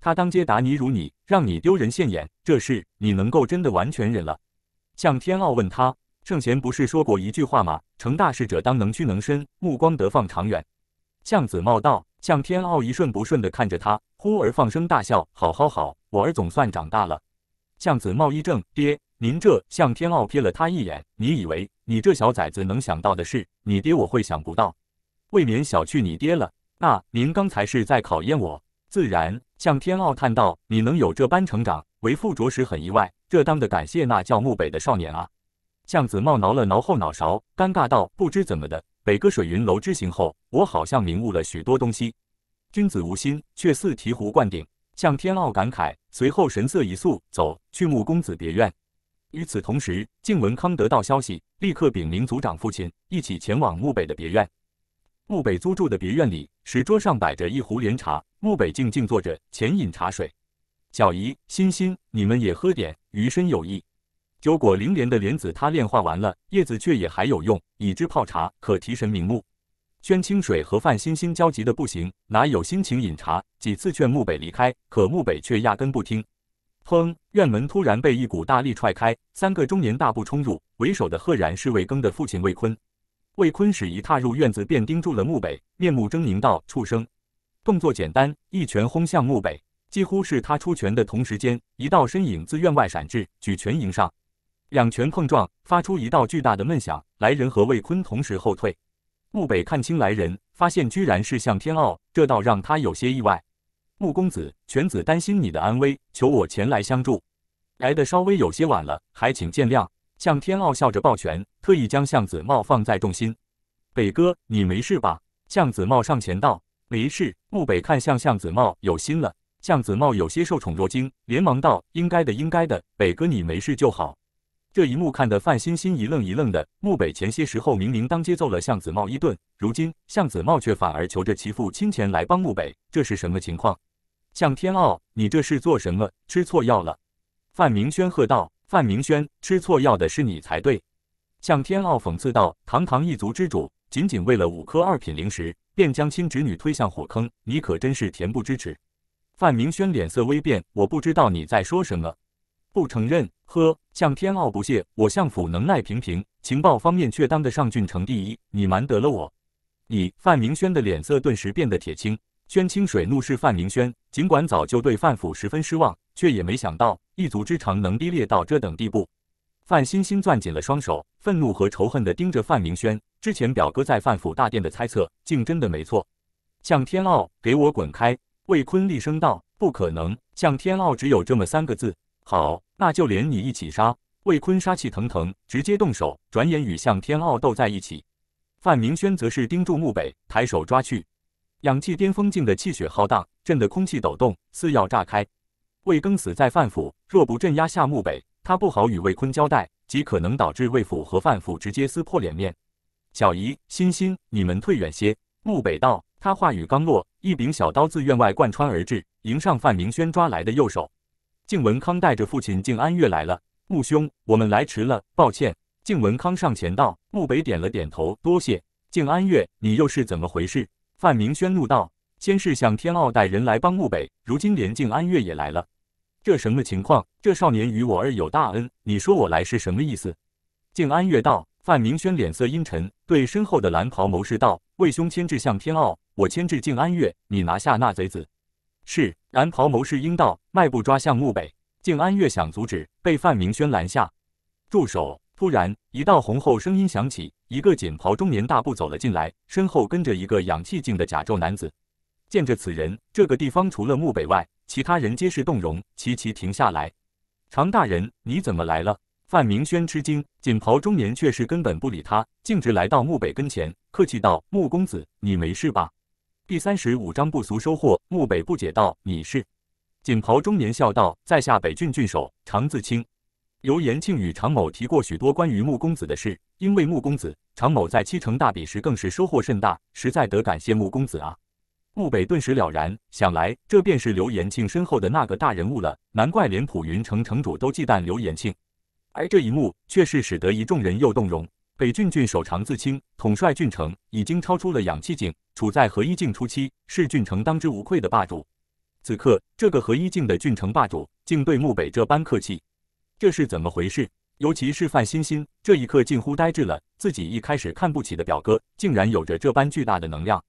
他当街打你，辱你让你丢人现眼，这事你能够真的完全忍了？向天傲问他：“圣贤不是说过一句话吗？成大事者当能屈能伸，目光得放长远。”向子茂道。向天傲一瞬不瞬地看着他，忽而放声大笑：“好好好，我儿总算长大了。”向子茂一怔：“爹，您这……”向天傲瞥了他一眼：“你以为你这小崽子能想到的事，你爹我会想不到，未免小觑你爹了。那您刚才是在考验我？”自然，向天傲叹道：“你能有这般成长，为父着实很意外。这当的感谢那叫木北的少年啊。”向子茂挠了挠后脑勺，尴尬道：“不知怎么的。”北歌水云楼之行后，我好像明悟了许多东西。君子无心，却似醍醐灌顶。向天傲感慨，随后神色一肃，走去穆公子别院。与此同时，敬文康得到消息，立刻禀明族长父亲，一起前往穆北的别院。穆北租住的别院里，石桌上摆着一壶莲茶，穆北静静坐着，浅饮茶水。小姨、欣欣，你们也喝点，余生有益。九果灵莲的莲子他炼化完了，叶子却也还有用，以之泡茶可提神明目。宣清水和范欣欣焦急的不行，哪有心情饮茶？几次劝木北离开，可木北却压根不听。砰！院门突然被一股大力踹开，三个中年大步冲入，为首的赫然是魏庚的父亲魏坤。魏坤始一踏入院子便盯住了木北，面目狰狞道：“畜生！”动作简单，一拳轰向木北。几乎是他出拳的同时间，一道身影自院外闪至，举拳迎上。两拳碰撞，发出一道巨大的闷响。来人和魏坤同时后退。穆北看清来人，发现居然是向天傲，这倒让他有些意外。穆公子，犬子担心你的安危，求我前来相助。来的稍微有些晚了，还请见谅。向天傲笑着抱拳，特意将向子茂放在重心。北哥，你没事吧？向子茂上前道：“没事。”穆北看向向子茂，有心了。向子茂有些受宠若惊，连忙道：“应该的，应该的。北哥，你没事就好。”这一幕看得范欣欣一愣一愣的。穆北前些时候明明当街揍了向子茂一顿，如今向子茂却反而求着其父亲钱来帮穆北，这是什么情况？向天傲，你这是做什么？吃错药了？范明轩喝道。范明轩，吃错药的是你才对。向天傲讽刺道：“堂堂一族之主，仅仅为了五颗二品灵石，便将亲侄女推向火坑，你可真是恬不知耻。”范明轩脸色微变：“我不知道你在说什么。”不承认呵，向天傲不屑，我相府能耐平平，情报方面却当得上郡城第一。你瞒得了我？你范明轩的脸色顿时变得铁青，宣清水怒视范明轩。尽管早就对范府十分失望，却也没想到一族之长能低劣到这等地步。范欣欣攥紧了双手，愤怒和仇恨地盯着范明轩。之前表哥在范府大殿的猜测竟真的没错。向天傲，给我滚开！魏坤厉声道：“不可能，向天傲只有这么三个字。”好，那就连你一起杀！魏坤杀气腾腾，直接动手，转眼与向天傲斗在一起。范明轩则是盯住穆北，抬手抓去。氧气巅峰境的气血浩荡，震得空气抖动，似要炸开。魏庚死在范府，若不镇压下穆北，他不好与魏坤交代，极可能导致魏府和范府直接撕破脸面。小姨，欣欣，你们退远些。穆北道。他话语刚落，一柄小刀自院外贯穿而至，迎上范明轩抓来的右手。靖文康带着父亲靖安月来了，穆兄，我们来迟了，抱歉。靖文康上前道，穆北点了点头，多谢。靖安月，你又是怎么回事？范明轩怒道，先是向天傲带人来帮穆北，如今连靖安月也来了，这什么情况？这少年与我儿有大恩，你说我来是什么意思？靖安月道。范明轩脸色阴沉，对身后的蓝袍谋士道，魏兄牵制向天傲，我牵制靖安月，你拿下那贼子。是蓝袍谋士应道，迈步抓向穆北。静安越想阻止，被范明轩拦下。住手！突然一道洪厚声音响起，一个锦袍中年大步走了进来，身后跟着一个氧气镜的甲胄男子。见着此人，这个地方除了穆北外，其他人皆是动容，齐齐停下来。常大人，你怎么来了？范明轩吃惊，锦袍中年却是根本不理他，径直来到穆北跟前，客气道：“穆公子，你没事吧？”第三十五章不俗收获。穆北不解道：“你是？”锦袍中年笑道：“在下北郡郡守常自清。刘延庆与常某提过许多关于穆公子的事，因为穆公子，常某在七城大比时更是收获甚大，实在得感谢穆公子啊。”穆北顿时了然，想来这便是刘延庆身后的那个大人物了，难怪连普云城城主都忌惮刘延庆。而这一幕，却是使得一众人又动容。北郡郡守常自清统帅郡城，已经超出了氧气境，处在合一境初期，是郡城当之无愧的霸主。此刻，这个合一境的郡城霸主竟对穆北这般客气，这是怎么回事？尤其是范欣欣，这一刻近乎呆滞了。自己一开始看不起的表哥，竟然有着这般巨大的能量。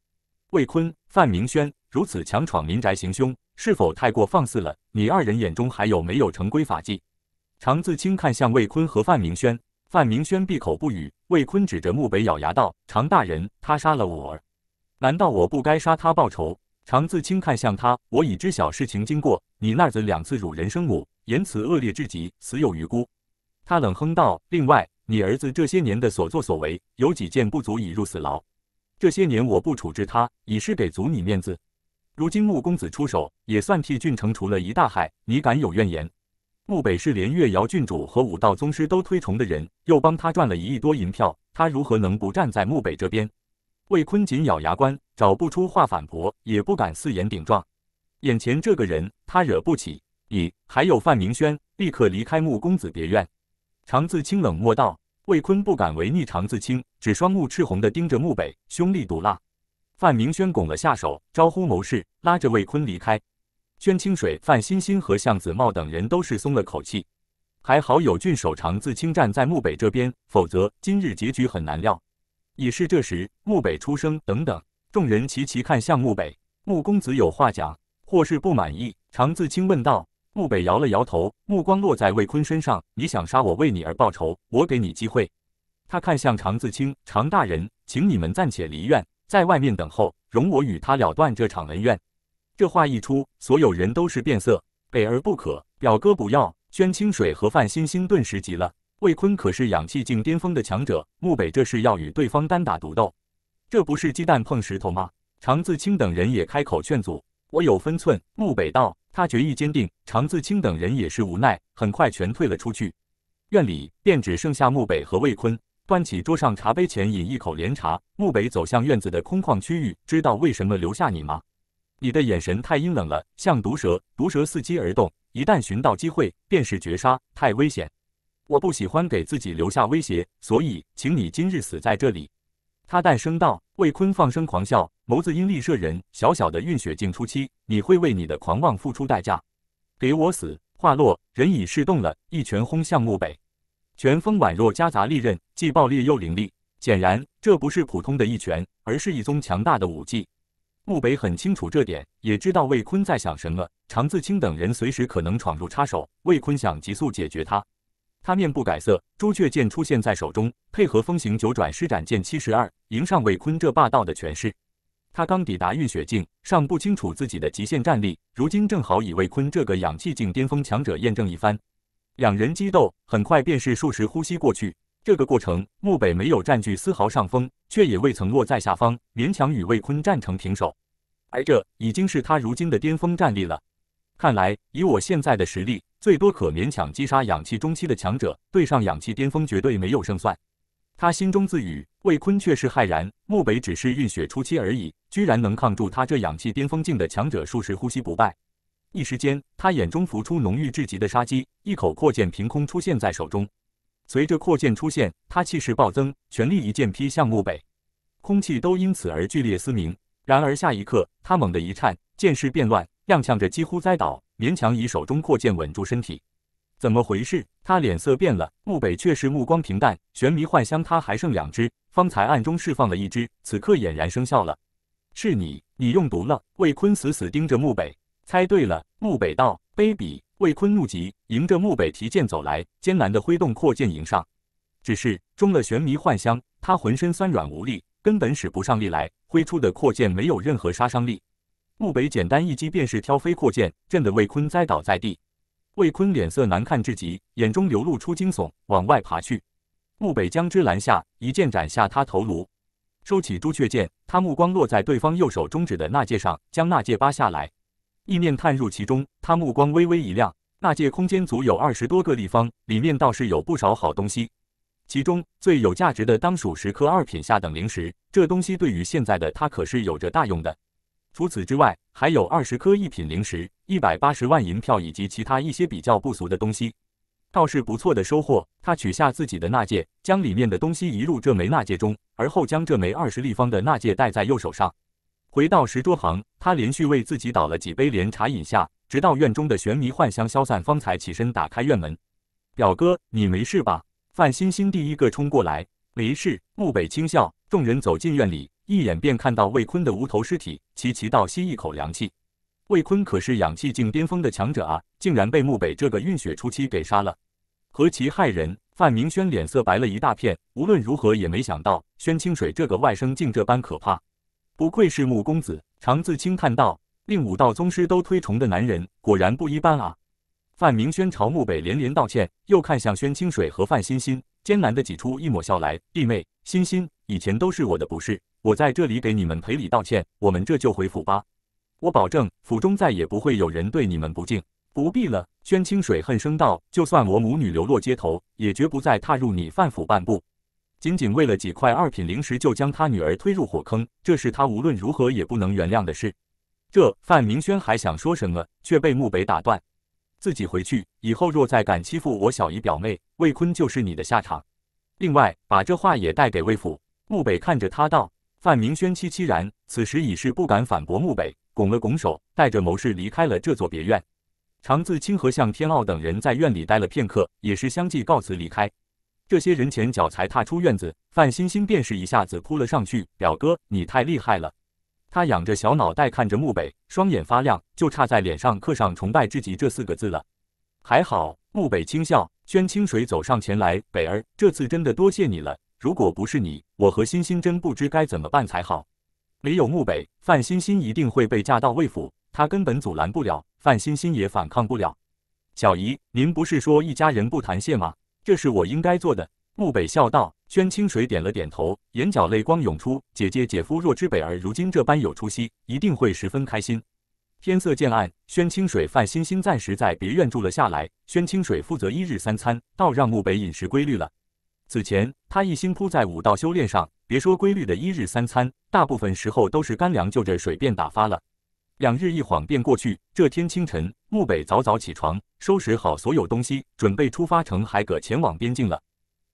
魏坤、范明轩如此强闯民宅行凶，是否太过放肆了？你二人眼中还有没有成规法纪？常自清看向魏坤和范明轩。范明轩闭口不语，魏坤指着穆北，咬牙道：“常大人，他杀了我儿，难道我不该杀他报仇？”常自清看向他：“我已知晓事情经过，你那子两次辱人生母，言辞恶劣至极，死有余辜。”他冷哼道：“另外，你儿子这些年的所作所为，有几件不足以入死牢？这些年我不处置他，已是给足你面子。如今穆公子出手，也算替郡城除了一大害，你敢有怨言？”穆北是连月瑶郡主和武道宗师都推崇的人，又帮他赚了一亿多银票，他如何能不站在穆北这边？魏坤紧咬牙关，找不出话反驳，也不敢四言顶撞。眼前这个人，他惹不起。你还有范明轩，立刻离开穆公子别院。常自清冷漠道：“魏坤不敢违逆常自清，只双目赤红的盯着穆北，凶厉毒辣。”范明轩拱了下手，招呼谋士，拉着魏坤离开。宣清水、范欣欣和向子茂等人都是松了口气，还好有郡守常自清站在木北这边，否则今日结局很难料。已是这时，木北出声：“等等！”众人齐齐看向木北，穆公子有话讲，或是不满意？常自清问道。穆北摇了摇头，目光落在魏坤身上：“你想杀我，为你而报仇，我给你机会。”他看向常自清：“常大人，请你们暂且离院，在外面等候，容我与他了断这场恩怨。”这话一出，所有人都是变色。北而不可，表哥不要。宣清水和范星星顿时急了。魏坤可是氧气境巅峰的强者，木北这是要与对方单打独斗，这不是鸡蛋碰石头吗？常自清等人也开口劝阻。我有分寸。木北道，他决意坚定。常自清等人也是无奈，很快全退了出去。院里便只剩下木北和魏坤，端起桌上茶杯前饮一口莲茶。木北走向院子的空旷区域，知道为什么留下你吗？你的眼神太阴冷了，像毒蛇。毒蛇伺机而动，一旦寻到机会，便是绝杀。太危险，我不喜欢给自己留下威胁，所以，请你今日死在这里。”他淡声道。魏坤放声狂笑，眸子阴厉慑人。小小的运血境初期，你会为你的狂妄付出代价。给我死！话落，人已是动了，一拳轰向墓北。拳风宛若夹杂利刃，既暴力又凌厉。显然，这不是普通的一拳，而是一宗强大的武技。穆北很清楚这点，也知道魏坤在想什么。常自清等人随时可能闯入插手，魏坤想急速解决他。他面不改色，朱雀剑出现在手中，配合风行九转施展剑七十二，迎上魏坤这霸道的拳势。他刚抵达运雪境，尚不清楚自己的极限战力，如今正好以魏坤这个氧气境巅峰强者验证一番。两人激斗，很快便是数十呼吸过去。这个过程，木北没有占据丝毫上风，却也未曾落在下方，勉强与魏坤战成平手。而这已经是他如今的巅峰战力了。看来，以我现在的实力，最多可勉强击杀氧气中期的强者，对上氧气巅峰绝对没有胜算。他心中自语。魏坤却是骇然，木北只是运血初期而已，居然能抗住他这氧气巅峰境的强者数十呼吸不败。一时间，他眼中浮出浓郁至极的杀机，一口阔剑凭空出现在手中。随着扩建出现，他气势暴增，全力一剑劈向墓北，空气都因此而剧烈嘶鸣。然而下一刻，他猛地一颤，剑势变乱，踉跄着几乎栽倒，勉强以手中扩建稳住身体。怎么回事？他脸色变了。墓北却是目光平淡。玄迷幻香，他还剩两只，方才暗中释放了一只，此刻俨然生效了。是你？你用毒了？魏坤死死盯着墓北，猜对了。墓北道：“卑鄙。”魏坤怒极，迎着穆北提剑走来，艰难地挥动阔剑迎上。只是中了玄迷幻香，他浑身酸软无力，根本使不上力来，挥出的阔剑没有任何杀伤力。穆北简单一击，便是挑飞阔剑，震得魏坤栽倒在地。魏坤脸色难看至极，眼中流露出惊悚，往外爬去。穆北将之拦下，一剑斩下他头颅，收起朱雀剑，他目光落在对方右手中指的那戒上，将那戒扒下来。意念探入其中，他目光微微一亮。纳戒空间足有二十多个立方，里面倒是有不少好东西。其中最有价值的当属十颗二品下等灵石，这东西对于现在的他可是有着大用的。除此之外，还有二十颗一品灵石、一百八十万银票以及其他一些比较不俗的东西，倒是不错的收获。他取下自己的纳戒，将里面的东西移入这枚纳戒中，而后将这枚二十立方的纳戒戴在右手上。回到石桌旁，他连续为自己倒了几杯莲茶饮下，直到院中的玄迷幻香消散，方才起身打开院门。表哥，你没事吧？范欣欣第一个冲过来。没事。穆北轻笑。众人走进院里，一眼便看到魏坤的无头尸体，齐齐倒吸一口凉气。魏坤可是氧气境巅峰的强者啊，竟然被穆北这个运血初期给杀了，何其害人！范明轩脸色白了一大片，无论如何也没想到，宣清水这个外甥竟这般可怕。不愧是穆公子，常自清叹道。令武道宗师都推崇的男人，果然不一般啊！范明轩朝穆北连连道歉，又看向宣清水和范欣欣，艰难的挤出一抹笑来：“弟妹，欣欣，以前都是我的不是，我在这里给你们赔礼道歉。我们这就回府吧，我保证府中再也不会有人对你们不敬。”“不必了。”宣清水恨声道，“就算我母女流落街头，也绝不再踏入你范府半步。”仅仅为了几块二品灵石就将他女儿推入火坑，这是他无论如何也不能原谅的事。这范明轩还想说什么，却被穆北打断。自己回去以后，若再敢欺负我小姨表妹魏坤，就是你的下场。另外，把这话也带给魏府。穆北看着他道。范明轩凄凄然，此时已是不敢反驳穆北，拱了拱手，带着谋士离开了这座别院。长子清河、向天傲等人在院里待了片刻，也是相继告辞离开。这些人前脚才踏出院子，范星星便是一下子扑了上去。表哥，你太厉害了！他仰着小脑袋看着穆北，双眼发亮，就差在脸上刻上“崇拜至极”这四个字了。还好，穆北轻笑，宣清水走上前来：“北儿，这次真的多谢你了。如果不是你，我和星星真不知该怎么办才好。没有穆北，范星星一定会被嫁到魏府，他根本阻拦不了，范星星也反抗不了。小姨，您不是说一家人不谈谢吗？”这是我应该做的。”木北笑道。宣清水点了点头，眼角泪光涌出。姐姐、姐夫若知北儿如今这般有出息，一定会十分开心。天色渐暗，宣清水、范星星暂时在别院住了下来。宣清水负责一日三餐，倒让木北饮食规律了。此前他一心扑在武道修炼上，别说规律的一日三餐，大部分时候都是干粮就着水便打发了。两日一晃便过去。这天清晨，木北早早起床，收拾好所有东西，准备出发乘海葛前往边境了。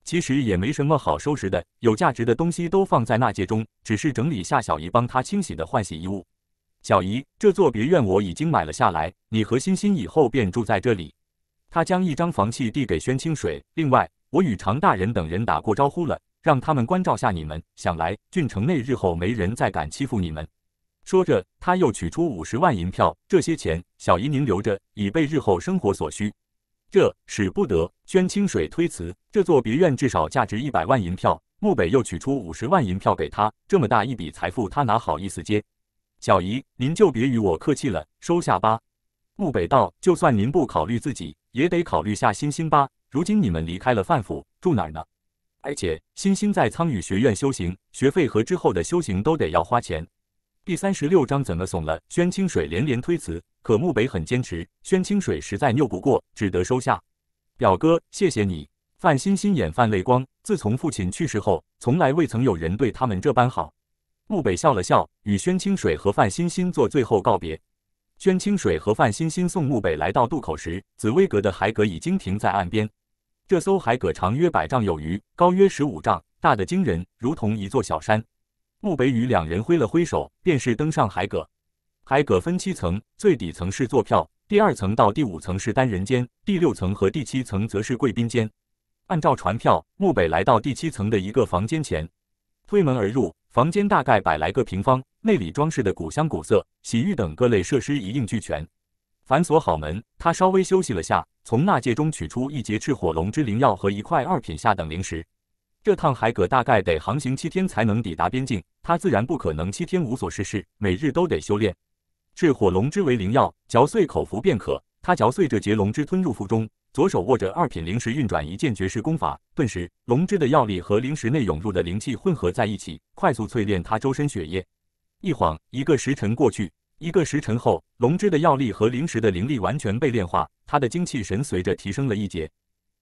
其实也没什么好收拾的，有价值的东西都放在纳戒中，只是整理下小姨帮他清洗的换洗衣物。小姨，这座别院我已经买了下来，你和欣欣以后便住在这里。他将一张房契递给宣清水，另外，我与常大人等人打过招呼了，让他们关照下你们，想来郡城内日后没人再敢欺负你们。说着，他又取出五十万银票。这些钱，小姨您留着，以备日后生活所需。这使不得！宣清水推辞。这座别院至少价值一百万银票。穆北又取出五十万银票给他。这么大一笔财富，他哪好意思接？小姨，您就别与我客气了，收下吧。穆北道，就算您不考虑自己，也得考虑下星星吧。如今你们离开了范府，住哪儿呢？而且，星星在苍宇学院修行，学费和之后的修行都得要花钱。第三十六章怎么怂了？宣清水连连推辞，可穆北很坚持，宣清水实在拗不过，只得收下。表哥，谢谢你。范欣欣眼泛泪光，自从父亲去世后，从来未曾有人对他们这般好。穆北笑了笑，与宣清水和范欣欣做最后告别。宣清水和范欣欣送穆北来到渡口时，紫薇阁的海舸已经停在岸边。这艘海舸长约百丈有余，高约十五丈，大的惊人，如同一座小山。穆北与两人挥了挥手，便是登上海阁。海阁分七层，最底层是坐票，第二层到第五层是单人间，第六层和第七层则是贵宾间。按照船票，穆北来到第七层的一个房间前，推门而入。房间大概百来个平方，内里装饰的古香古色，洗浴等各类设施一应俱全。反锁好门，他稍微休息了下，从纳戒中取出一节赤火龙之灵药和一块二品下等灵石。这趟海葛大概得航行七天才能抵达边境，他自然不可能七天无所事事，每日都得修炼。炽火龙之为灵药，嚼碎口服便可。他嚼碎这节龙汁，吞入腹中，左手握着二品灵石运转一件绝世功法，顿时龙之的药力和灵石内涌入的灵气混合在一起，快速淬炼他周身血液。一晃，一个时辰过去，一个时辰后，龙之的药力和灵石的灵力完全被炼化，他的精气神随着提升了一截。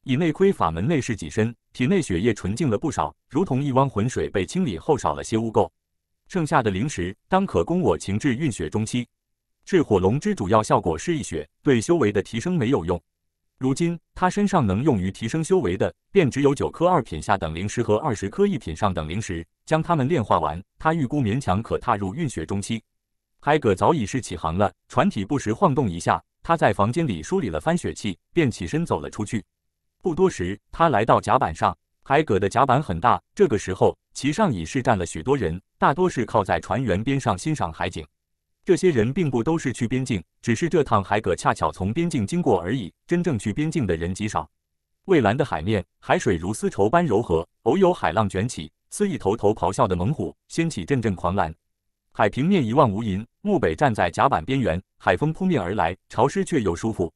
以内窥法门内视己身，体内血液纯净了不少，如同一汪浑水被清理后少了些污垢。剩下的灵石，当可供我情志运血中期。炽火龙之主要效果是一血，对修为的提升没有用。如今他身上能用于提升修为的，便只有九颗二品下等灵石和二十颗一品上等灵石。将它们炼化完，他预估勉强可踏入运血中期。海葛早已是起航了，船体不时晃动一下。他在房间里梳理了番血气，便起身走了出去。不多时，他来到甲板上。海葛的甲板很大，这个时候，其上已是站了许多人，大多是靠在船员边上欣赏海景。这些人并不都是去边境，只是这趟海葛恰巧从边境经过而已。真正去边境的人极少。蔚蓝的海面，海水如丝绸般柔和，偶有海浪卷起，似一头头咆哮的猛虎，掀起阵阵狂澜。海平面一望无垠。木北站在甲板边缘，海风扑面而来，潮湿却又舒服。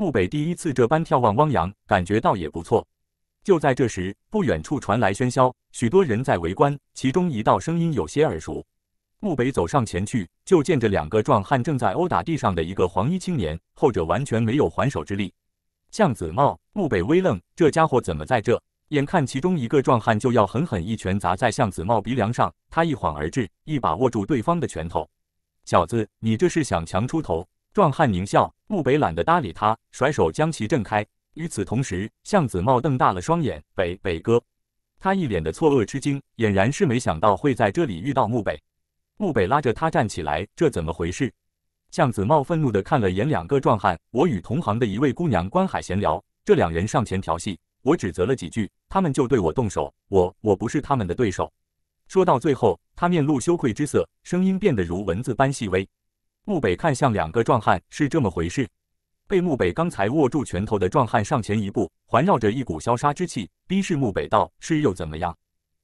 穆北第一次这般眺望汪洋，感觉倒也不错。就在这时，不远处传来喧嚣，许多人在围观，其中一道声音有些耳熟。穆北走上前去，就见着两个壮汉正在殴打地上的一个黄衣青年，后者完全没有还手之力。向子茂，穆北微愣，这家伙怎么在这？眼看其中一个壮汉就要狠狠一拳砸在向子茂鼻梁上，他一晃而至，一把握住对方的拳头。小子，你这是想强出头？壮汉狞笑，木北懒得搭理他，甩手将其震开。与此同时，向子茂瞪大了双眼，北北哥，他一脸的错愕吃惊，俨然是没想到会在这里遇到木北。木北拉着他站起来，这怎么回事？向子茂愤怒地看了眼两个壮汉，我与同行的一位姑娘观海闲聊，这两人上前调戏，我指责了几句，他们就对我动手，我我不是他们的对手。说到最后，他面露羞愧之色，声音变得如蚊子般细微。穆北看向两个壮汉，是这么回事。被穆北刚才握住拳头的壮汉上前一步，环绕着一股消杀之气，逼视穆北道：“是又怎么样？”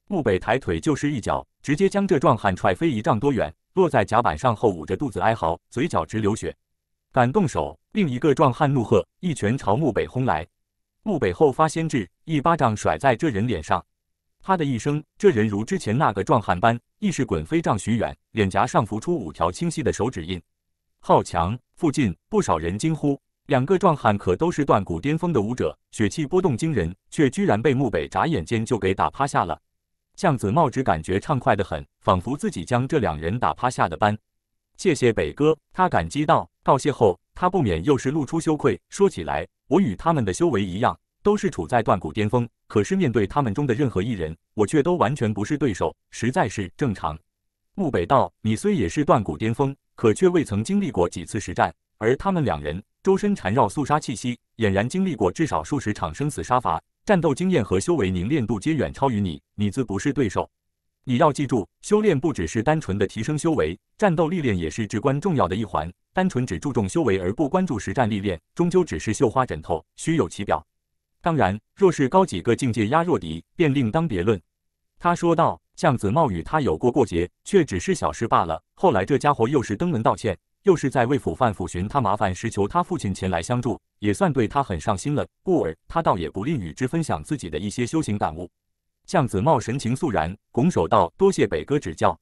穆北抬腿就是一脚，直接将这壮汉踹飞一丈多远，落在甲板上后捂着肚子哀嚎，嘴角直流血。敢动手！另一个壮汉怒喝，一拳朝穆北轰来。穆北后发先至，一巴掌甩在这人脸上。啪的一声，这人如之前那个壮汉般，意识滚飞丈许远，脸颊上浮出五条清晰的手指印。好强！附近不少人惊呼。两个壮汉可都是断骨巅峰的武者，血气波动惊人，却居然被木北眨眼间就给打趴下了。向子茂只感觉畅快的很，仿佛自己将这两人打趴下的般。谢谢北哥，他感激道。道谢后，他不免又是露出羞愧。说起来，我与他们的修为一样，都是处在断骨巅峰。可是面对他们中的任何一人，我却都完全不是对手，实在是正常。穆北道，你虽也是断骨巅峰，可却未曾经历过几次实战，而他们两人周身缠绕肃杀气息，俨然经历过至少数十场生死杀伐，战斗经验和修为凝练度皆远超于你，你自不是对手。你要记住，修炼不只是单纯的提升修为，战斗历练也是至关重要的一环，单纯只注重修为而不关注实战历练，终究只是绣花枕头，虚有其表。当然，若是高几个境界压弱敌，便另当别论。他说道：“向子茂与他有过过节，却只是小事罢了。后来这家伙又是登门道歉，又是在魏府犯府寻他麻烦时求他父亲前来相助，也算对他很上心了。故而他倒也不吝与之分享自己的一些修行感悟。”向子茂神情肃然，拱手道：“多谢北哥指教。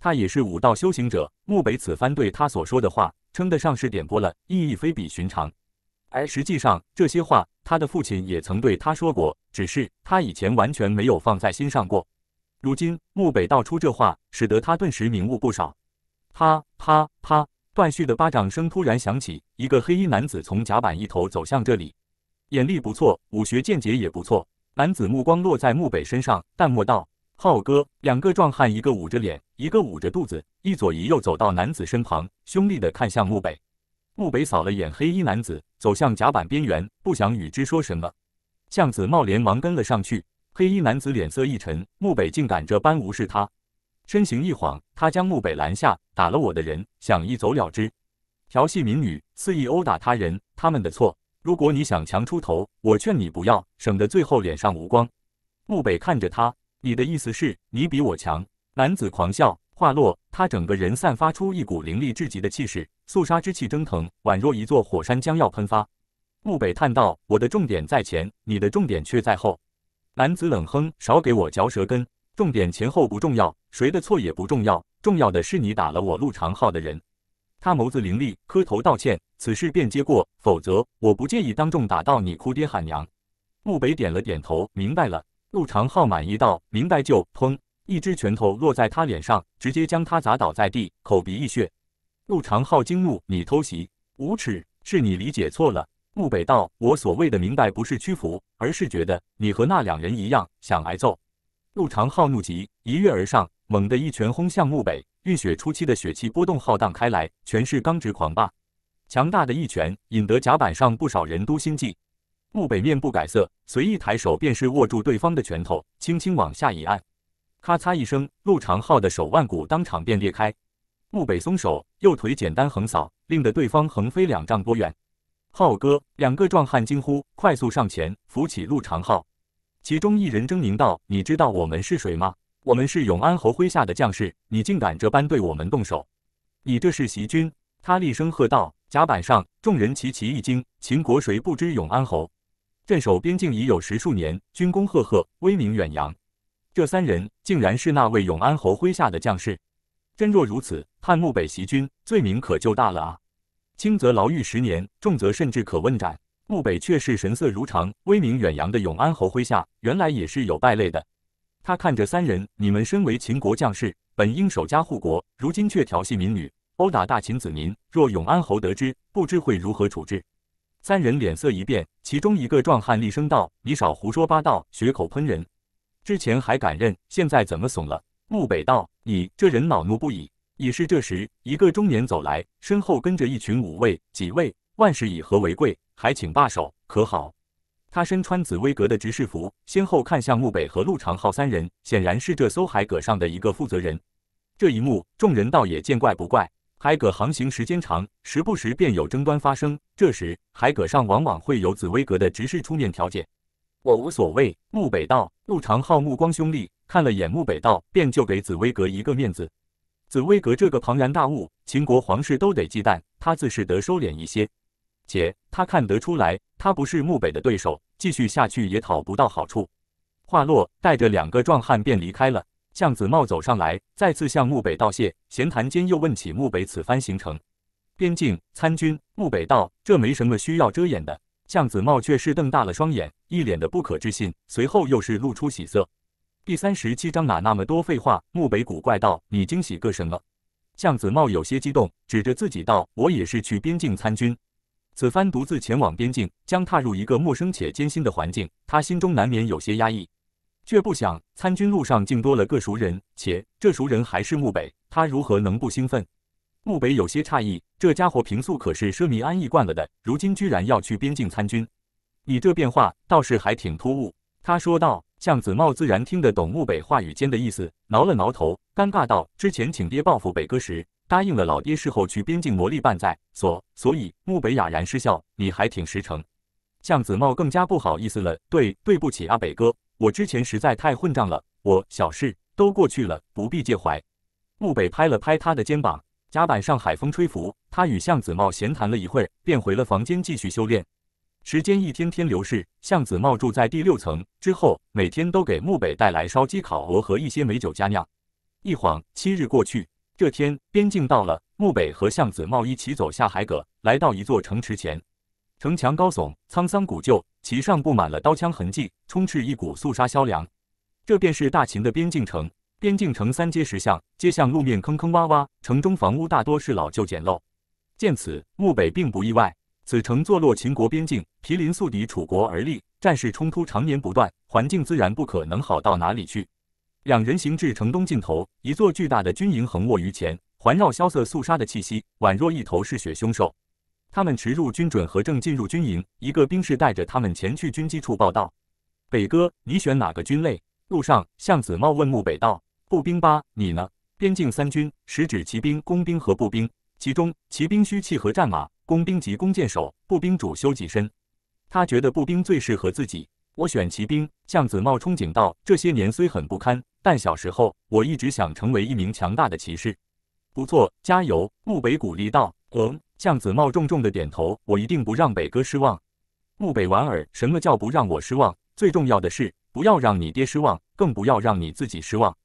他也是武道修行者，穆北此番对他所说的话，称得上是点拨了，意义非比寻常。而实际上，这些话……”他的父亲也曾对他说过，只是他以前完全没有放在心上过。如今木北道出这话，使得他顿时明悟不少。啪啪啪，断续的巴掌声突然响起，一个黑衣男子从甲板一头走向这里。眼力不错，武学见解也不错。男子目光落在木北身上，淡漠道：“浩哥。”两个壮汉，一个捂着脸，一个捂着肚子，一左一右走到男子身旁，凶厉的看向木北。穆北扫了眼黑衣男子，走向甲板边缘，不想与之说什么。向子茂连忙跟了上去。黑衣男子脸色一沉，穆北竟敢这般无视他，身形一晃，他将穆北拦下。打了我的人，想一走了之？调戏民女，肆意殴打他人，他们的错。如果你想强出头，我劝你不要，省得最后脸上无光。穆北看着他，你的意思是，你比我强？男子狂笑。话落，他整个人散发出一股凌厉至极的气势，肃杀之气蒸腾，宛若一座火山将要喷发。木北叹道：“我的重点在前，你的重点却在后。”男子冷哼：“少给我嚼舌根，重点前后不重要，谁的错也不重要，重要的是你打了我陆长浩的人。”他眸子凌厉，磕头道歉，此事便接过，否则我不介意当众打到你哭爹喊娘。木北点了点头，明白了。陆长浩满意道：“明白就砰。”一只拳头落在他脸上，直接将他砸倒在地，口鼻溢血。陆长浩惊怒：“你偷袭，无耻！是你理解错了。”穆北道：“我所谓的明白，不是屈服，而是觉得你和那两人一样，想挨揍。”陆长浩怒极，一跃而上，猛地一拳轰向穆北。浴血初期的血气波动浩荡开来，全是刚直狂霸。强大的一拳，引得甲板上不少人都心悸。穆北面不改色，随意抬手便是握住对方的拳头，轻轻往下一按。咔嚓一声，陆长浩的手腕骨当场便裂开。穆北松手，右腿简单横扫，令得对方横飞两丈多远。浩哥，两个壮汉惊呼，快速上前扶起陆长浩。其中一人狰狞道：“你知道我们是谁吗？我们是永安侯麾下的将士，你竟敢这般对我们动手，你这是袭军！”他厉声喝道。甲板上众人齐齐一惊。秦国谁不知永安侯？镇守边境已有十数年，军功赫赫，威名远扬。这三人竟然是那位永安侯麾下的将士，真若如此，汉幕北袭军罪名可就大了啊！轻则牢狱十年，重则甚至可问斩。幕北却是神色如常、威名远扬的永安侯麾下，原来也是有败类的。他看着三人，你们身为秦国将士，本应守家护国，如今却调戏民女，殴打大秦子民，若永安侯得知，不知会如何处置。三人脸色一变，其中一个壮汉厉声道：“你少胡说八道，血口喷人！”之前还敢认，现在怎么怂了？穆北道，你这人恼怒不已。已是这时，一个中年走来，身后跟着一群五位、几位，万事以和为贵，还请罢手，可好？他身穿紫薇阁的执事服，先后看向穆北和陆长浩三人，显然是这艘海阁上的一个负责人。这一幕，众人倒也见怪不怪。海阁航行时间长，时不时便有争端发生，这时海阁上往往会有紫薇阁的执事出面调解。我无所谓。穆北道，陆长浩目光凶厉，看了眼穆北道，便就给紫薇阁一个面子。紫薇阁这个庞然大物，秦国皇室都得忌惮，他自是得收敛一些。且他看得出来，他不是穆北的对手，继续下去也讨不到好处。话落，带着两个壮汉便离开了。向子茂走上来，再次向穆北道谢。闲谈间，又问起穆北此番行程。边境参军，穆北道，这没什么需要遮掩的。向子茂却是瞪大了双眼，一脸的不可置信，随后又是露出喜色。第三十七章哪那么多废话？木北古怪道：“你惊喜个什么？”向子茂有些激动，指着自己道：“我也是去边境参军，此番独自前往边境，将踏入一个陌生且艰辛的环境，他心中难免有些压抑，却不想参军路上竟多了个熟人，且这熟人还是木北，他如何能不兴奋？”穆北有些诧异，这家伙平素可是奢靡安逸惯了的，如今居然要去边境参军，你这变化倒是还挺突兀。他说道。向子茂自然听得懂穆北话语间的意思，挠了挠头，尴尬道：“之前请爹报复北哥时，答应了老爹事后去边境磨砺半载，所……所以。”穆北哑然失笑：“你还挺实诚。”向子茂更加不好意思了：“对，对不起啊，北哥，我之前实在太混账了。我……小事都过去了，不必介怀。”穆北拍了拍他的肩膀。甲板上，海风吹拂，他与向子茂闲谈了一会儿，便回了房间继续修炼。时间一天天流逝，向子茂住在第六层之后，每天都给木北带来烧鸡、烤鹅和一些美酒佳酿。一晃七日过去，这天边境到了，木北和向子茂一起走下海阁，来到一座城池前。城墙高耸，沧桑古旧，其上布满了刀枪痕迹，充斥一股肃杀萧凉。这便是大秦的边境城。边境城三街石巷，街巷路面坑坑洼洼，城中房屋大多是老旧简陋。见此，穆北并不意外，此城坐落秦国边境，毗邻宿敌楚国而立，战事冲突常年不断，环境自然不可能好到哪里去。两人行至城东尽头，一座巨大的军营横卧于前，环绕萧瑟肃杀的气息，宛若一头嗜血凶兽。他们持入军准和证进入军营，一个兵士带着他们前去军机处报道。北哥，你选哪个军类？路上，向子茂问穆北道。步兵八，你呢？边境三军，实指骑兵、工兵和步兵，其中骑兵需契合战马，工兵及弓箭手，步兵主修己身。他觉得步兵最适合自己，我选骑兵。向子茂憧憬道，这些年虽很不堪，但小时候我一直想成为一名强大的骑士。不错，加油！木北鼓励道。嗯，向子茂重重的点头，我一定不让北哥失望。木北莞尔，什么叫不让我失望？最重要的是不要让你爹失望，更不要让你自己失望。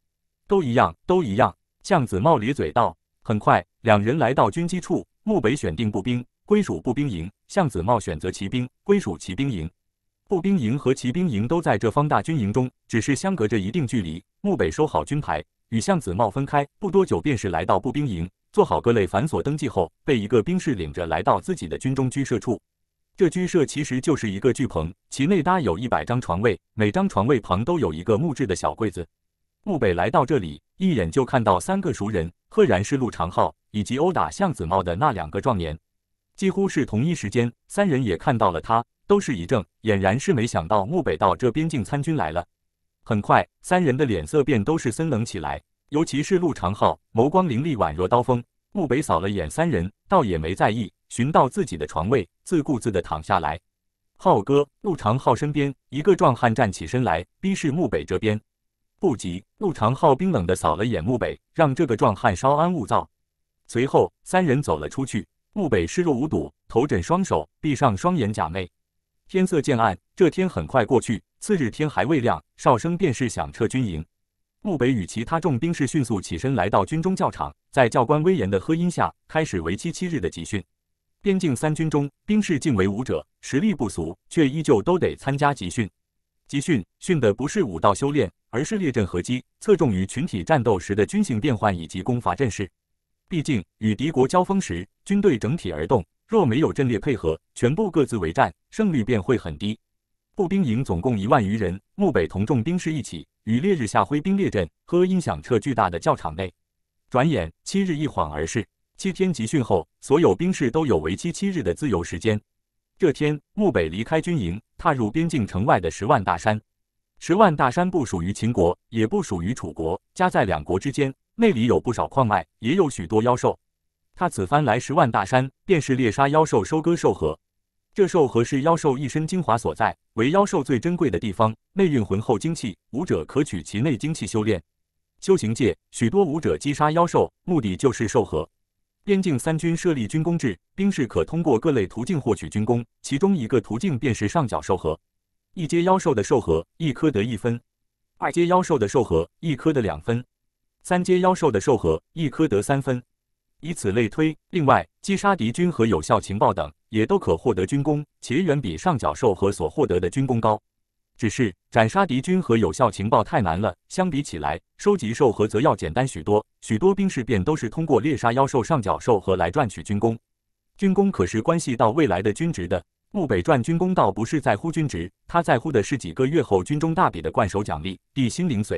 都一样，都一样。向子茂咧嘴道。很快，两人来到军机处。木北选定步兵，归属步兵营；向子茂选择骑兵，归属骑兵营。步兵营和骑兵营都在这方大军营中，只是相隔着一定距离。木北收好军牌，与向子茂分开。不多久，便是来到步兵营，做好各类繁琐登记后，被一个兵士领着来到自己的军中居舍处。这居舍其实就是一个巨棚，其内搭有一百张床位，每张床位旁都有一个木质的小柜子。穆北来到这里，一眼就看到三个熟人，赫然是陆长浩以及殴打向子茂的那两个壮年。几乎是同一时间，三人也看到了他，都是一怔，俨然是没想到穆北到这边境参军来了。很快，三人的脸色便都是森冷起来，尤其是陆长浩，眸光凌厉，宛若刀锋。穆北扫了眼三人，倒也没在意，寻到自己的床位，自顾自的躺下来。浩哥，陆长浩身边一个壮汉站起身来，逼视穆北这边。不急。陆长浩冰冷地扫了眼穆北，让这个壮汉稍安勿躁。随后，三人走了出去。穆北视若无睹，头枕双手，闭上双眼假寐。天色渐暗，这天很快过去。次日天还未亮，哨声便是响彻军营。穆北与其他众兵士迅速起身，来到军中教场，在教官威严的喝音下，开始为期七日的集训。边境三军中，兵士尽为武者，实力不俗，却依旧都得参加集训。集训训的不是武道修炼。而是列阵合击，侧重于群体战斗时的军形变换以及攻伐阵势。毕竟与敌国交锋时，军队整体而动，若没有阵列配合，全部各自为战，胜率便会很低。步兵营总共一万余人，木北同众兵士一起，与烈日下挥兵列阵，喝音响彻巨大的教场内。转眼七日一晃而逝，七天集训后，所有兵士都有为期七日的自由时间。这天，木北离开军营，踏入边境城外的十万大山。十万大山不属于秦国，也不属于楚国，夹在两国之间，内里有不少矿脉，也有许多妖兽。他此番来十万大山，便是猎杀妖兽，收割兽核。这兽核是妖兽一身精华所在，为妖兽最珍贵的地方，内蕴浑厚精气，武者可取其内精气修炼。修行界许多武者击杀妖兽，目的就是兽核。边境三军设立军功制，兵士可通过各类途径获取军功，其中一个途径便是上缴兽核。一阶妖兽的兽核一颗得一分，二阶妖兽的兽核一颗得两分，三阶妖兽的兽核一颗得三分，以此类推。另外，击杀敌军和有效情报等也都可获得军功，且远比上缴兽核所获得的军功高。只是斩杀敌军和有效情报太难了，相比起来，收集兽核则要简单许多。许多兵士便都是通过猎杀妖兽上缴兽核来赚取军功，军功可是关系到未来的军职的。木北传军功倒不是在乎军职，他在乎的是几个月后军中大笔的冠首奖励地心灵髓，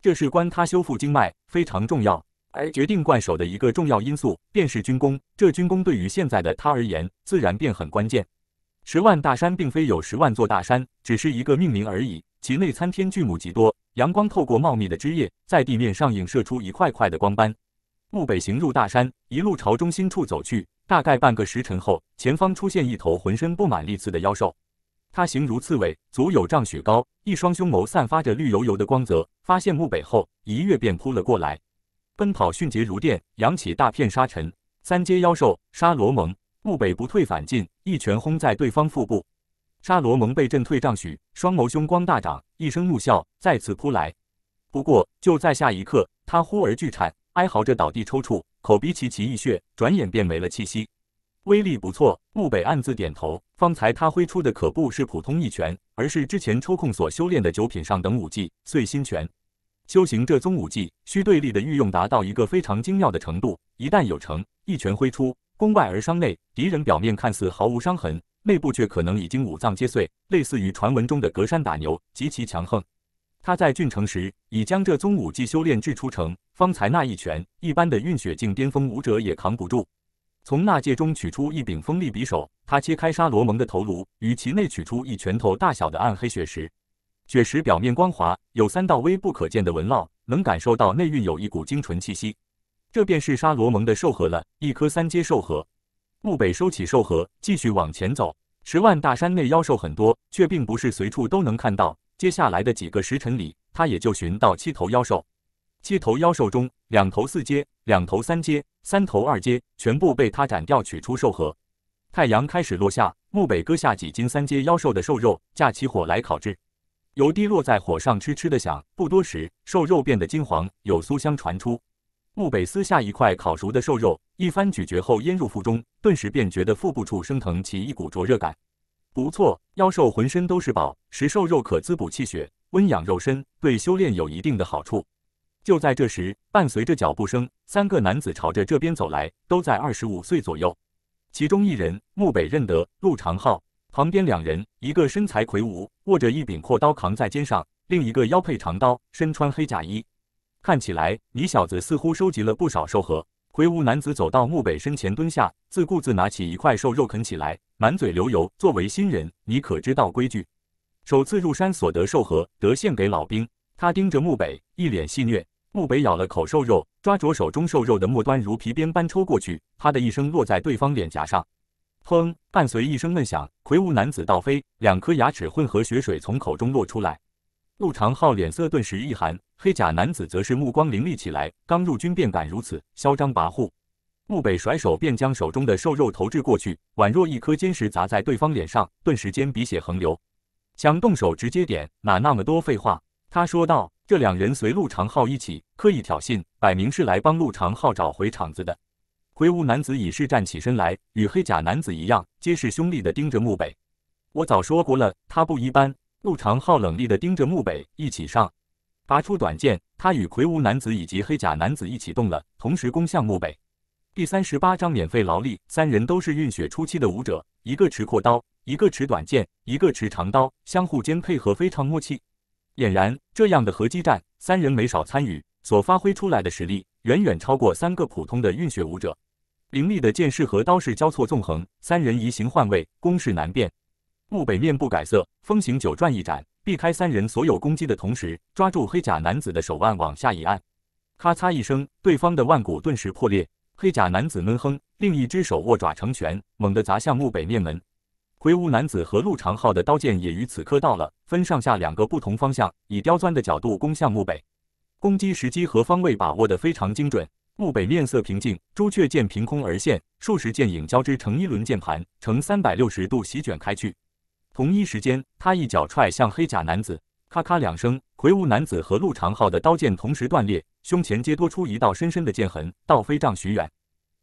这是关他修复经脉非常重要，决定冠首的一个重要因素便是军功，这军功对于现在的他而言，自然便很关键。十万大山并非有十万座大山，只是一个命名而已，其内参天巨木极多，阳光透过茂密的枝叶，在地面上映射出一块块的光斑。墓北行入大山，一路朝中心处走去。大概半个时辰后，前方出现一头浑身布满利刺的妖兽，它形如刺猬，足有丈许高，一双凶眸散发着绿油油的光泽。发现墓北后，一跃便扑了过来，奔跑迅捷如电，扬起大片沙尘。三阶妖兽沙罗蒙，墓北不退反进，一拳轰在对方腹部，沙罗蒙被震退丈许，双眸凶光大涨，一声怒啸再次扑来。不过就在下一刻，他忽而巨颤。哀嚎着倒地抽搐，口鼻齐齐溢血，转眼便没了气息。威力不错，木北暗自点头。方才他挥出的可不是普通一拳，而是之前抽空所修炼的九品上等武技碎心拳。修行这宗武技，需对力的运用达到一个非常精妙的程度。一旦有成，一拳挥出，攻外而伤内，敌人表面看似毫无伤痕，内部却可能已经五脏皆碎，类似于传闻中的隔山打牛，极其强横。他在郡城时已将这宗武技修炼至出城，方才那一拳一般的运血境巅峰武者也扛不住。从纳戒中取出一柄锋利匕首，他切开沙罗蒙的头颅，与其内取出一拳头大小的暗黑血石。血石表面光滑，有三道微不可见的纹络，能感受到内蕴有一股精纯气息。这便是沙罗蒙的兽核了，一颗三阶兽核。木北收起兽核，继续往前走。十万大山内妖兽很多，却并不是随处都能看到。接下来的几个时辰里，他也就寻到七头妖兽，七头妖兽中两头四阶，两头三阶，三头二阶，全部被他斩掉，取出兽核。太阳开始落下，木北割下几斤三阶妖兽的兽肉，架起火来烤制，油滴落在火上，哧哧的响。不多时，兽肉变得金黄，有酥香传出。木北撕下一块烤熟的瘦肉，一番咀嚼后咽入腹中，顿时便觉得腹部处升腾起一股灼热感。不错，妖兽浑身都是宝，食兽肉可滋补气血，温养肉身，对修炼有一定的好处。就在这时，伴随着脚步声，三个男子朝着这边走来，都在二十五岁左右。其中一人，木北认得，陆长浩。旁边两人，一个身材魁梧，握着一柄阔刀扛在肩上；另一个腰佩长刀，身穿黑甲衣。看起来，你小子似乎收集了不少兽核。魁梧男子走到木北身前蹲下，自顾自拿起一块瘦肉啃起来，满嘴流油。作为新人，你可知道规矩？首次入山所得瘦核得献给老兵。他盯着木北，一脸戏谑。木北咬了口瘦肉，抓着手中瘦肉的末端如皮鞭般抽过去，啪的一声落在对方脸颊上，砰！伴随一声闷响，魁梧男子倒飞，两颗牙齿混合血水从口中落出来。陆长浩脸色顿时一寒。黑甲男子则是目光凌厉起来，刚入军便敢如此嚣张跋扈。木北甩手便将手中的瘦肉投掷过去，宛若一颗尖石砸在对方脸上，顿时间鼻血横流。想动手直接点，哪那么多废话？他说道。这两人随陆长浩一起，刻意挑衅，摆明是来帮陆长浩找回场子的。灰梧男子已是站起身来，与黑甲男子一样，皆是凶厉的盯着木北。我早说过了，他不一般。陆长浩冷厉的盯着木北，一起上。拔出短剑，他与魁梧男子以及黑甲男子一起动了，同时攻向墓北。第三十八章免费劳力，三人都是运血初期的武者，一个持阔刀，一个持短剑，一个持长刀，相互间配合非常默契。俨然，这样的合击战，三人没少参与，所发挥出来的实力远远超过三个普通的运血武者。凌厉的剑势和刀势交错纵横，三人移形换位，攻势难辨。木北面不改色，风行九转一斩。避开三人所有攻击的同时，抓住黑甲男子的手腕往下一按，咔嚓一声，对方的腕骨顿时破裂，黑甲男子闷哼，另一只手握爪成拳，猛地砸向墓北面门。魁梧男子和陆长浩的刀剑也于此刻到了，分上下两个不同方向，以刁钻的角度攻向墓北，攻击时机和方位把握得非常精准。墓北面色平静，朱雀剑凭空而现，数十剑影交织成一轮剑盘，呈三百六十度席卷开去。同一时间，他一脚踹向黑甲男子，咔咔两声，魁梧男子和陆长浩的刀剑同时断裂，胸前皆多出一道深深的剑痕，倒飞丈许远。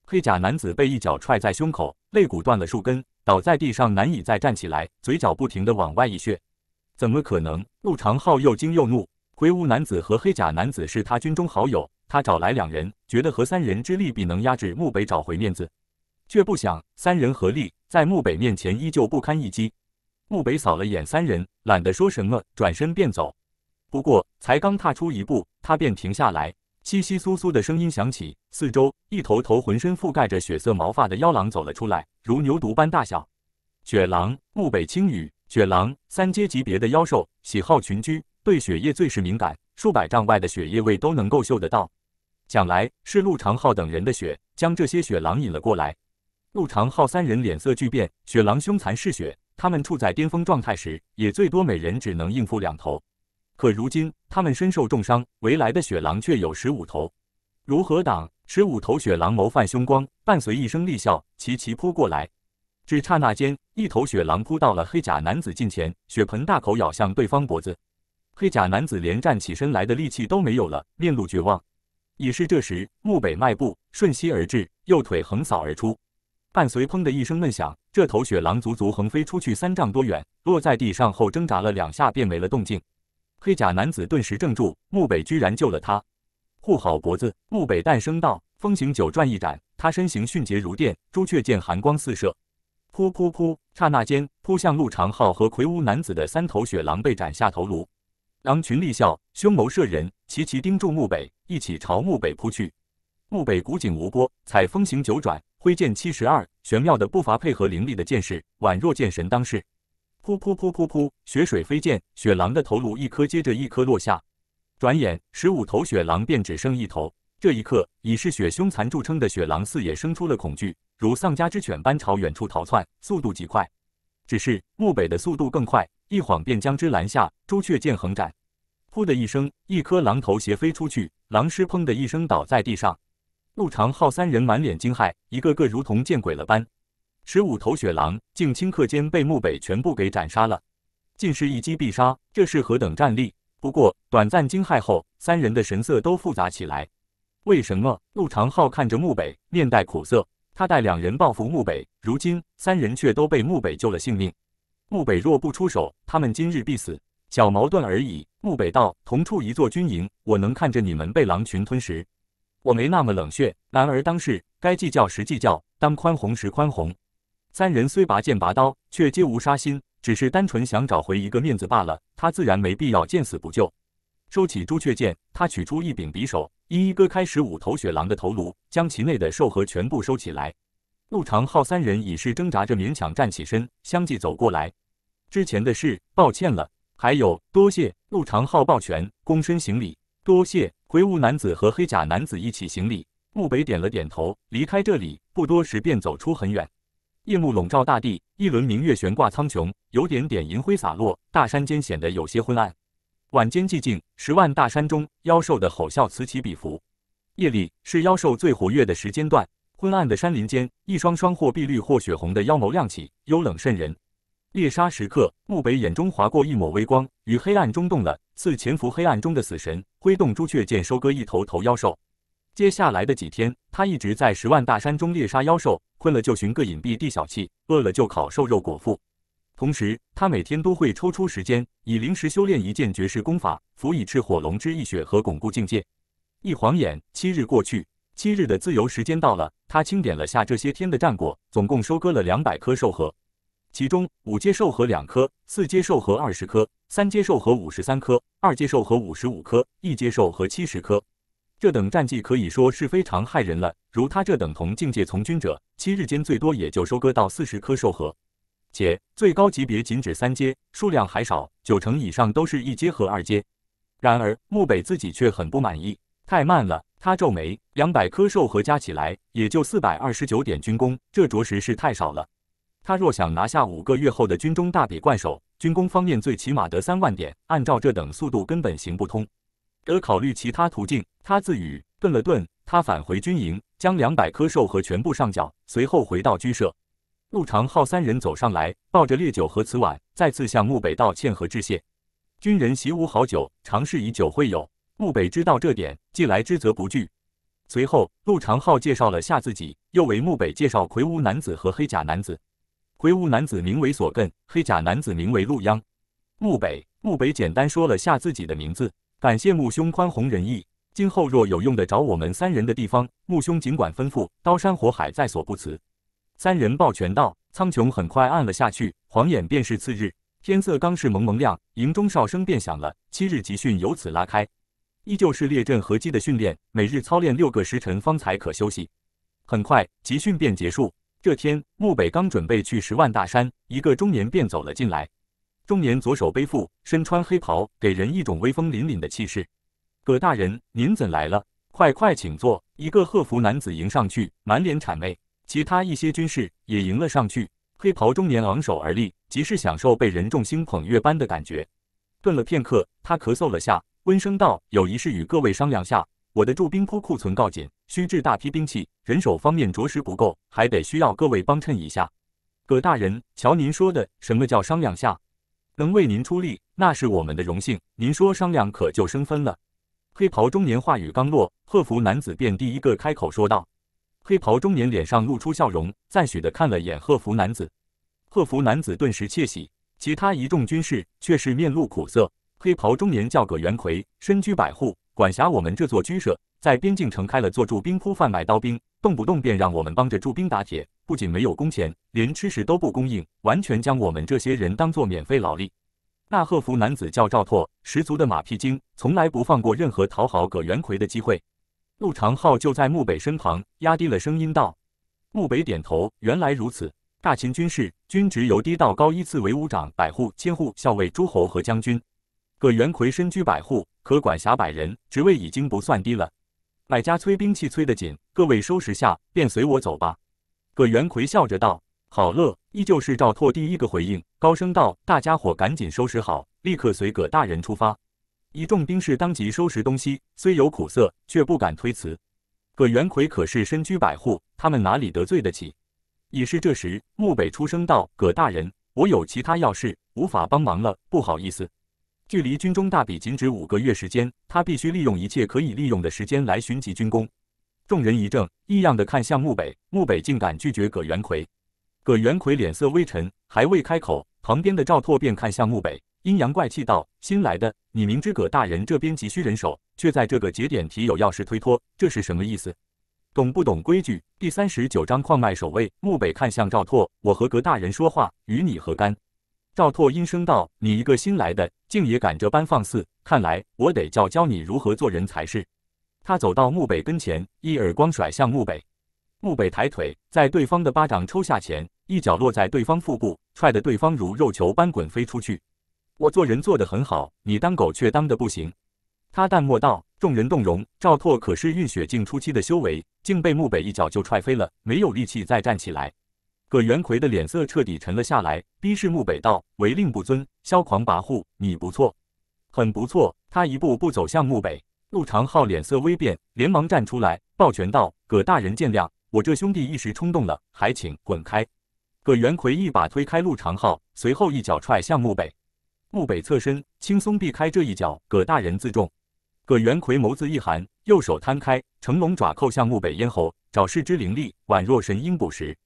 黑甲男子被一脚踹在胸口，肋骨断了数根，倒在地上难以再站起来，嘴角不停的往外溢血。怎么可能？陆长浩又惊又怒。魁梧男子和黑甲男子是他军中好友，他找来两人，觉得和三人之力必能压制木北找回面子，却不想三人合力在木北面前依旧不堪一击。穆北扫了眼三人，懒得说什么，转身便走。不过才刚踏出一步，他便停下来，窸窸窣窣的声音响起，四周一头头浑身覆盖着血色毛发的妖狼走了出来，如牛犊般大小。雪狼，穆北轻语。雪狼，三阶级别的妖兽，喜好群居，对血液最是敏感，数百丈外的血液味都能够嗅得到。想来是陆长浩等人的血将这些雪狼引了过来。陆长浩三人脸色巨变，雪狼凶残嗜血。他们处在巅峰状态时，也最多每人只能应付两头。可如今他们身受重伤，围来的雪狼却有十五头，如何挡？十五头雪狼谋犯凶光，伴随一声厉啸，齐齐扑过来。只刹那间，一头雪狼扑到了黑甲男子近前，血盆大口咬向对方脖子。黑甲男子连站起身来的力气都没有了，面露绝望。已是这时，木北迈步，瞬息而至，右腿横扫而出，伴随砰的一声闷响。这头雪狼足足横飞出去三丈多远，落在地上后挣扎了两下，便没了动静。黑甲男子顿时怔住，木北居然救了他，护好脖子。木北淡声道：“风行九转一斩，他身形迅捷如电，朱雀剑寒光四射。”噗噗噗！刹那间，扑向陆长浩和魁梧男子的三头雪狼被斩下头颅，狼群厉啸，凶谋慑人，齐齐盯住木北，一起朝木北扑去。木北古井无波，采风行九转，挥剑七十二。玄妙的步伐配合凌厉的剑势，宛若剑神当世。噗噗噗噗噗，雪水飞溅，雪狼的头颅一颗接着一颗落下。转眼，十五头雪狼便只剩一头。这一刻，已是雪凶残著称的雪狼四也生出了恐惧，如丧家之犬般朝远处逃窜，速度极快。只是木北的速度更快，一晃便将之拦下。朱雀剑横斩，噗的一声，一颗狼头斜飞出去，狼尸砰的一声倒在地上。陆长浩三人满脸惊骇，一个个如同见鬼了般。十五头雪狼竟顷刻间被穆北全部给斩杀了，尽是一击必杀，这是何等战力！不过短暂惊骇后，三人的神色都复杂起来。为什么？陆长浩看着穆北，面带苦涩。他带两人报复穆北，如今三人却都被穆北救了性命。穆北若不出手，他们今日必死。小矛盾而已。穆北道：“同处一座军营，我能看着你们被狼群吞食。”我没那么冷血，然而当世该计较时计较，当宽宏时宽宏。三人虽拔剑拔刀，却皆无杀心，只是单纯想找回一个面子罢了。他自然没必要见死不救。收起朱雀剑，他取出一柄匕首，一一割开十五头雪狼的头颅，将其内的兽核全部收起来。陆长浩三人已是挣扎着勉强站起身，相继走过来。之前的事，抱歉了。还有多谢。陆长浩抱拳，躬身行礼，多谢。魁梧男子和黑甲男子一起行礼，木北点了点头，离开这里。不多时便走出很远。夜幕笼罩大地，一轮明月悬挂苍穹，有点点银辉洒落。大山间显得有些昏暗。晚间寂静，十万大山中妖兽的吼啸此起彼伏。夜里是妖兽最活跃的时间段。昏暗的山林间，一双双或碧绿或血红的妖眸亮起，幽冷渗人。猎杀时刻，木北眼中划过一抹微光，于黑暗中动了，似潜伏黑暗中的死神，挥动朱雀剑收割一头头妖兽。接下来的几天，他一直在十万大山中猎杀妖兽，困了就寻个隐蔽地小憩，饿了就烤瘦肉果腹。同时，他每天都会抽出时间，以临时修炼一件绝世功法，辅以赤火龙之一血和巩固境界。一晃眼，七日过去，七日的自由时间到了，他清点了下这些天的战果，总共收割了两百颗兽核。其中五阶兽核两颗，四阶兽核二十颗，三阶兽核五十三颗，二阶兽核五十五颗，一阶兽核七十颗。这等战绩可以说是非常害人了。如他这等同境界从军者，七日间最多也就收割到四十颗兽核，且最高级别仅止三阶，数量还少，九成以上都是一阶和二阶。然而木北自己却很不满意，太慢了。他皱眉，两百颗兽核加起来也就四百二十九点军功，这着实是太少了。他若想拿下五个月后的军中大比冠首，军功方面最起码得三万点。按照这等速度，根本行不通。得考虑其他途径。他自语，顿了顿，他返回军营，将两百颗兽核全部上缴，随后回到居舍。陆长浩三人走上来，抱着烈酒和瓷碗，再次向穆北道歉和致谢。军人习武，好酒，常是以酒会友。穆北知道这点，既来之则不拒。随后，陆长浩介绍了下自己，又为穆北介绍魁梧男子和黑甲男子。魁梧男子名为索艮，黑甲男子名为陆央。木北，木北简单说了下自己的名字，感谢木兄宽宏仁义，今后若有用得着我们三人的地方，木兄尽管吩咐，刀山火海在所不辞。三人抱拳道：“苍穹很快暗了下去，晃眼便是次日，天色刚是蒙蒙亮，营中哨声便响了，七日集训由此拉开，依旧是列阵合击的训练，每日操练六个时辰方才可休息。很快，集训便结束。”这天，穆北刚准备去十万大山，一个中年便走了进来。中年左手背负，身穿黑袍，给人一种威风凛凛的气势。葛大人，您怎来了？快快请坐。一个褐服男子迎上去，满脸谄媚。其他一些军士也迎了上去。黑袍中年昂首而立，即是享受被人众星捧月般的感觉。顿了片刻，他咳嗽了下，温声道：“有一事与各位商量下。”我的驻兵铺库存告紧，需制大批兵器，人手方面着实不够，还得需要各位帮衬一下。葛大人，瞧您说的，什么叫商量下？能为您出力，那是我们的荣幸。您说商量，可就生分了。黑袍中年话语刚落，贺福男子便第一个开口说道。黑袍中年脸上露出笑容，赞许的看了眼贺福男子。贺福男子顿时窃喜，其他一众军士却是面露苦涩。黑袍中年叫葛元奎，身居百户，管辖我们这座居舍，在边境城开了座驻兵铺，贩卖刀兵，动不动便让我们帮着驻兵打铁，不仅没有工钱，连吃食都不供应，完全将我们这些人当做免费劳力。那赫服男子叫赵拓，十足的马屁精，从来不放过任何讨好葛元奎的机会。陆长浩就在穆北身旁，压低了声音道：“穆北，点头。原来如此。大秦军士军职由低到高依次为武长、百户、千户、校尉、诸侯和将军。”葛元奎身居百户，可管辖百人，职位已经不算低了。买家催兵器催得紧，各位收拾下，便随我走吧。葛元奎笑着道：“好乐。”依旧是赵拓第一个回应，高声道：“大家伙赶紧收拾好，立刻随葛大人出发。”一众兵士当即收拾东西，虽有苦涩，却不敢推辞。葛元奎可是身居百户，他们哪里得罪得起？已是这时，穆北出声道：“葛大人，我有其他要事，无法帮忙了，不好意思。”距离军中大比仅止五个月时间，他必须利用一切可以利用的时间来寻集军功。众人一怔，异样的看向穆北，穆北竟敢拒绝葛元奎。葛元奎脸色微沉，还未开口，旁边的赵拓便看向穆北，阴阳怪气道：“新来的，你明知葛大人这边急需人手，却在这个节点提有要事推脱，这是什么意思？懂不懂规矩？”第三十九章矿脉守卫。穆北看向赵拓：“我和葛大人说话，与你何干？”赵拓阴声道：“你一个新来的，竟也敢这般放肆！看来我得教教你如何做人才是。”他走到穆北跟前，一耳光甩向穆北。穆北抬腿，在对方的巴掌抽下前，一脚落在对方腹部，踹得对方如肉球般滚飞出去。“我做人做得很好，你当狗却当得不行。”他淡漠道。众人动容。赵拓可是运血境初期的修为，竟被穆北一脚就踹飞了，没有力气再站起来。葛元奎的脸色彻底沉了下来，逼视穆北道：“违令不遵，嚣狂跋扈，你不错，很不错。”他一步步走向穆北，陆长浩脸色微变，连忙站出来，抱拳道：“葛大人见谅，我这兄弟一时冲动了，还请滚开。”葛元奎一把推开陆长浩，随后一脚踹向穆北，穆北侧身，轻松避开这一脚。葛大人自重。葛元奎眸子一寒，右手摊开，成龙爪扣向穆北咽喉，爪势之凌厉，宛若神鹰捕食。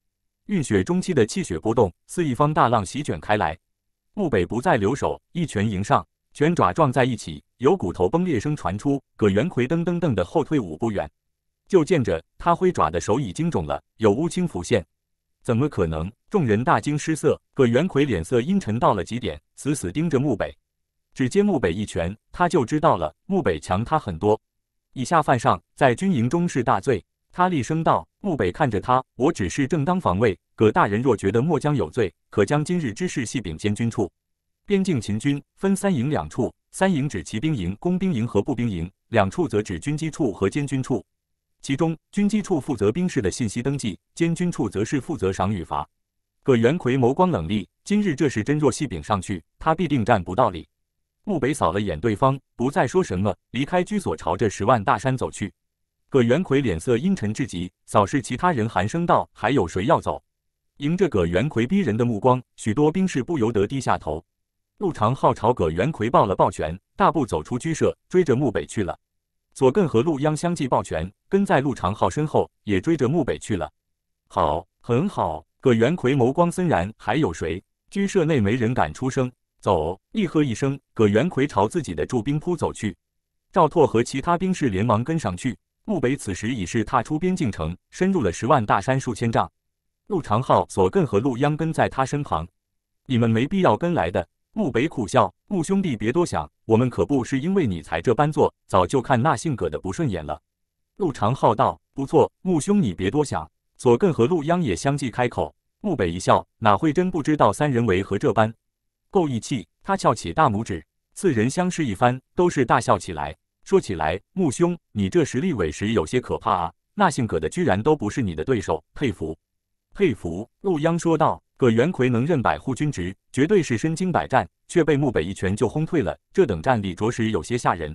运血中期的气血波动，似一方大浪席卷开来。穆北不再留守，一拳迎上，拳爪撞在一起，有骨头崩裂声传出。葛元奎噔噔噔的后退五步远，就见着他挥爪的手已经肿了，有乌青浮现。怎么可能？众人大惊失色。葛元奎脸色阴沉到了极点，死死盯着穆北。只见穆北一拳，他就知道了穆北强他很多。以下犯上，在军营中是大罪。他厉声道：“穆北，看着他，我只是正当防卫。葛大人若觉得末将有罪，可将今日之事细禀监军处。边境秦军分三营两处，三营指骑兵营、工兵营和步兵营，两处则指军机处和监军处。其中，军机处负责兵士的信息登记，监军处则是负责赏与罚。葛元奎眸光冷厉，今日这事真若细禀上去，他必定占不到理。穆北扫了眼对方，不再说什么，离开居所，朝着十万大山走去。”葛元奎脸色阴沉至极，扫视其他人，寒声道：“还有谁要走？”迎着葛元奎逼人的目光，许多兵士不由得低下头。陆长浩朝葛元奎抱了抱拳，大步走出居舍，追着木北去了。左艮和陆央相继抱拳，跟在陆长浩身后，也追着木北去了。好，很好！葛元奎眸光森然：“还有谁？”居舍内没人敢出声。走！厉喝一声，葛元奎朝自己的驻兵铺走去。赵拓和其他兵士连忙跟上去。陆北此时已是踏出边境城，深入了十万大山数千丈。陆长浩、左艮和陆央跟在他身旁。你们没必要跟来的。陆北苦笑：“陆兄弟，别多想，我们可不是因为你才这般做，早就看那性格的不顺眼了。”陆长浩道：“不错，陆兄你别多想。”左艮和陆央也相继开口。陆北一笑，哪会真不知道三人为何这般？够义气。他翘起大拇指。四人相视一番，都是大笑起来。说起来，穆兄，你这实力委实有些可怕啊！那姓葛的居然都不是你的对手，佩服，佩服。陆央说道：“葛元奎能任百户军职，绝对是身经百战，却被穆北一拳就轰退了，这等战力着实有些吓人。”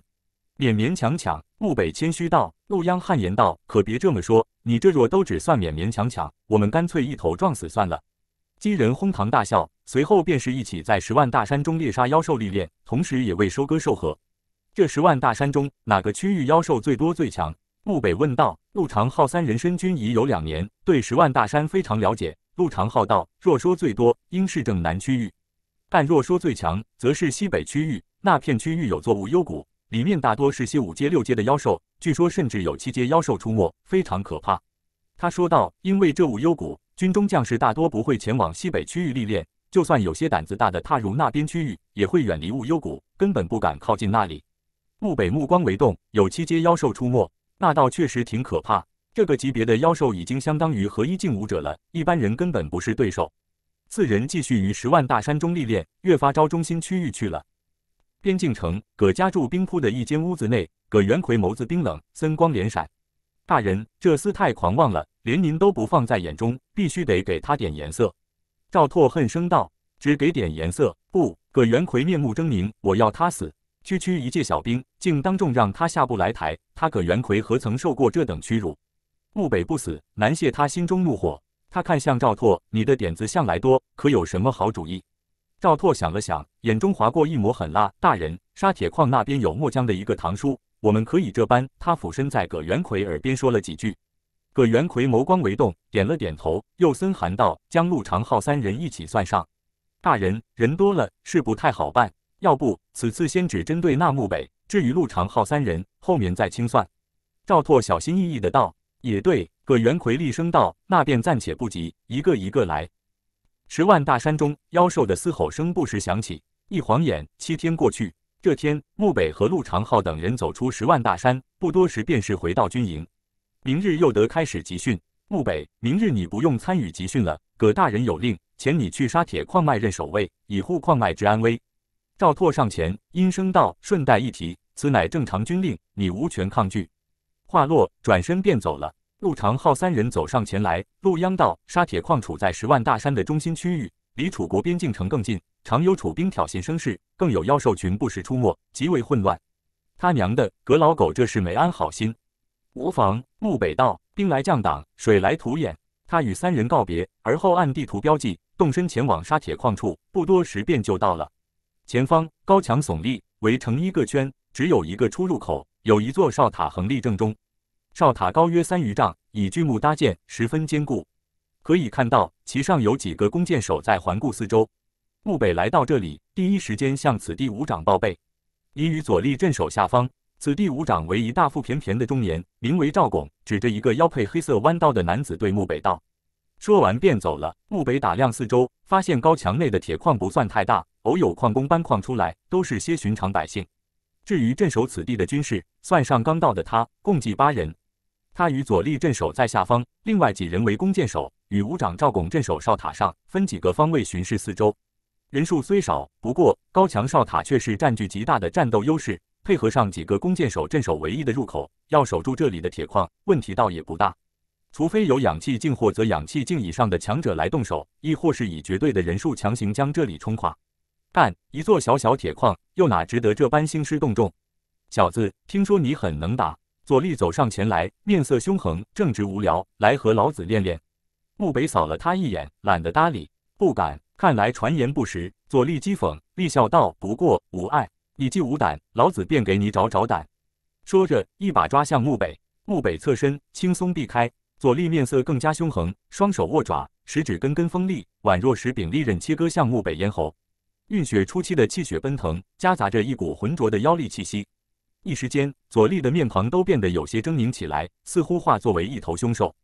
勉勉强强，穆北谦虚道。陆央汗颜道：“可别这么说，你这若都只算勉勉强强，我们干脆一头撞死算了。”几人哄堂大笑，随后便是一起在十万大山中猎杀妖兽历练，同时也为收割兽核。这十万大山中，哪个区域妖兽最多最强？陆北问道。陆长浩三人身军已有两年，对十万大山非常了解。陆长浩道：“若说最多，应是正南区域；但若说最强，则是西北区域。那片区域有座无忧谷，里面大多是些五阶、六阶的妖兽，据说甚至有七阶妖兽出没，非常可怕。”他说道：“因为这无忧谷，军中将士大多不会前往西北区域历练。就算有些胆子大的踏入那边区域，也会远离无忧谷，根本不敢靠近那里。”木北目光微动，有七阶妖兽出没，那倒确实挺可怕。这个级别的妖兽已经相当于合一境武者了，一般人根本不是对手。四人继续于十万大山中历练，越发朝中心区域去了。边境城，葛家住冰铺的一间屋子内，葛元奎眸子冰冷，森光连闪。大人，这厮太狂妄了，连您都不放在眼中，必须得给他点颜色。赵拓恨声道：“只给点颜色？”不，葛元奎面目狰狞：“我要他死。”区区一介小兵，竟当众让他下不来台。他葛元奎何曾受过这等屈辱？沐北不死难泄他心中怒火。他看向赵拓：“你的点子向来多，可有什么好主意？”赵拓想了想，眼中划过一抹狠辣：“大人，沙铁矿那边有墨江的一个堂叔，我们可以这般。”他俯身在葛元奎耳边说了几句。葛元奎眸光微动，点了点头，又森寒道：“将陆长浩三人一起算上，大人，人多了是不太好办。”要不，此次先只针对那木北，至于陆长浩三人，后面再清算。赵拓小心翼翼的道：“也对。”葛元奎厉声道：“那便暂且不急，一个一个来。”十万大山中，妖兽的嘶吼声不时响起。一晃眼，七天过去。这天，木北和陆长浩等人走出十万大山，不多时便是回到军营。明日又得开始集训。木北，明日你不用参与集训了。葛大人有令，遣你去沙铁矿脉任守卫，以护矿脉之安危。赵拓上前，应声道：“顺带一提，此乃正常军令，你无权抗拒。”话落，转身便走了。陆长浩三人走上前来，陆央道：“沙铁矿处在十万大山的中心区域，离楚国边境城更近，常有楚兵挑衅声势，更有妖兽群不时出没，极为混乱。”他娘的，葛老狗这是没安好心。无妨，陆北道：“兵来将挡，水来土掩。”他与三人告别，而后按地图标记，动身前往沙铁矿处。不多时，便就到了。前方高墙耸立，围成一个圈，只有一个出入口，有一座哨塔横立正中。哨塔高约三余丈，以巨木搭建，十分坚固。可以看到其上有几个弓箭手在环顾四周。穆北来到这里，第一时间向此地武长报备。已与左立镇守下方，此地武长为一大腹便便的中年，名为赵拱，指着一个腰佩黑色弯刀的男子对穆北道。说完便走了。穆北打量四周，发现高墙内的铁矿不算太大。偶有矿工搬矿出来，都是些寻常百姓。至于镇守此地的军士，算上刚到的他，共计八人。他与左立镇守在下方，另外几人为弓箭手，与武长赵拱镇守哨塔上，分几个方位巡视四周。人数虽少，不过高墙哨塔却是占据极大的战斗优势，配合上几个弓箭手镇守唯一的入口，要守住这里的铁矿，问题倒也不大。除非有氧气镜或者氧气镜以上的强者来动手，亦或是以绝对的人数强行将这里冲垮。但一座小小铁矿，又哪值得这般兴师动众？小子，听说你很能打。左立走上前来，面色凶横，正直无聊，来和老子练练。木北扫了他一眼，懒得搭理。不敢。看来传言不实。左立讥讽，厉笑道：“不过无碍，你既无胆，老子便给你找找胆。”说着，一把抓向木北。木北侧身，轻松避开。左立面色更加凶横，双手握爪，食指根根锋利，宛若石柄利刃，切割向木北咽喉。运血初期的气血奔腾，夹杂着一股浑浊的妖力气息，一时间左立的面庞都变得有些狰狞起来，似乎化作为一头凶兽。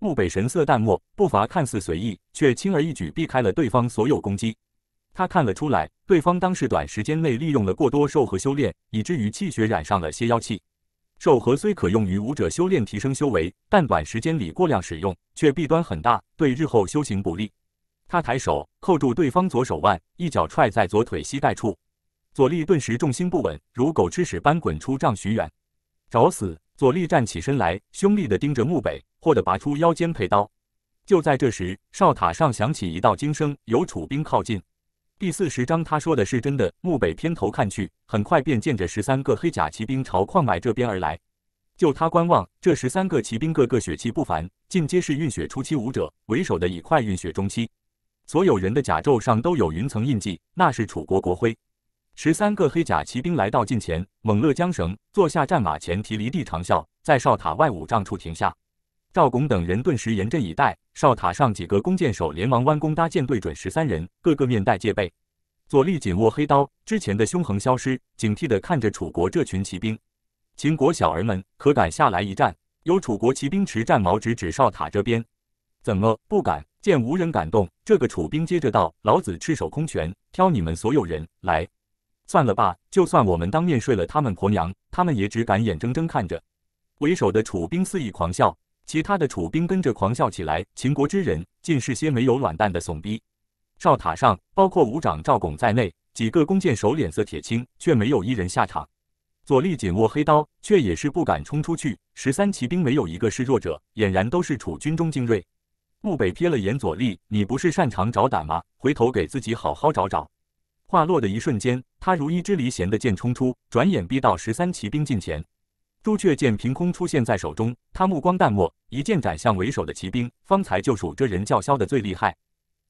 木北神色淡漠，步伐看似随意，却轻而易举避开了对方所有攻击。他看了出来，对方当时短时间内利用了过多兽核修炼，以至于气血染上了些妖气。兽核虽可用于武者修炼提升修为，但短时间里过量使用却弊端很大，对日后修行不利。他抬手扣住对方左手腕，一脚踹在左腿膝盖处，左立顿时重心不稳，如狗吃屎般滚出丈许远。找死！左立站起身来，凶厉地盯着木北，霍地拔出腰间佩刀。就在这时，哨塔上响起一道惊声，有楚兵靠近。第四十章，他说的是真的。木北偏头看去，很快便见着十三个黑甲骑兵朝矿脉这边而来。就他观望，这十三个骑兵个个血气不凡，尽皆是运血初期武者，为首的以快运血中期。所有人的甲胄上都有云层印记，那是楚国国徽。十三个黑甲骑兵来到近前，猛勒缰绳，坐下战马前，提离地长啸，在哨塔外五丈处停下。赵拱等人顿时严阵以待，哨塔上几个弓箭手连忙弯弓搭箭，对准十三人，个个面带戒备。左立紧握黑刀，之前的凶横消失，警惕地看着楚国这群骑兵。秦国小儿们，可敢下来一战？有楚国骑兵持战矛直指哨塔这边，怎么不敢？见无人敢动，这个楚兵接着道：“老子赤手空拳挑你们所有人来，算了吧！就算我们当面睡了他们婆娘，他们也只敢眼睁睁看着。”为首的楚兵肆意狂笑，其他的楚兵跟着狂笑起来。秦国之人尽是些没有卵蛋的怂逼。哨塔上，包括武长赵拱在内，几个弓箭手脸色铁青，却没有一人下场。左立紧握黑刀，却也是不敢冲出去。十三骑兵没有一个是弱者，俨然都是楚军中精锐。穆北瞥了眼左立，你不是擅长找胆吗？回头给自己好好找找。话落的一瞬间，他如一支离弦的箭冲出，转眼逼到十三骑兵近前。朱雀剑凭空出现在手中，他目光淡漠，一剑斩向为首的骑兵。方才就属这人叫嚣的最厉害。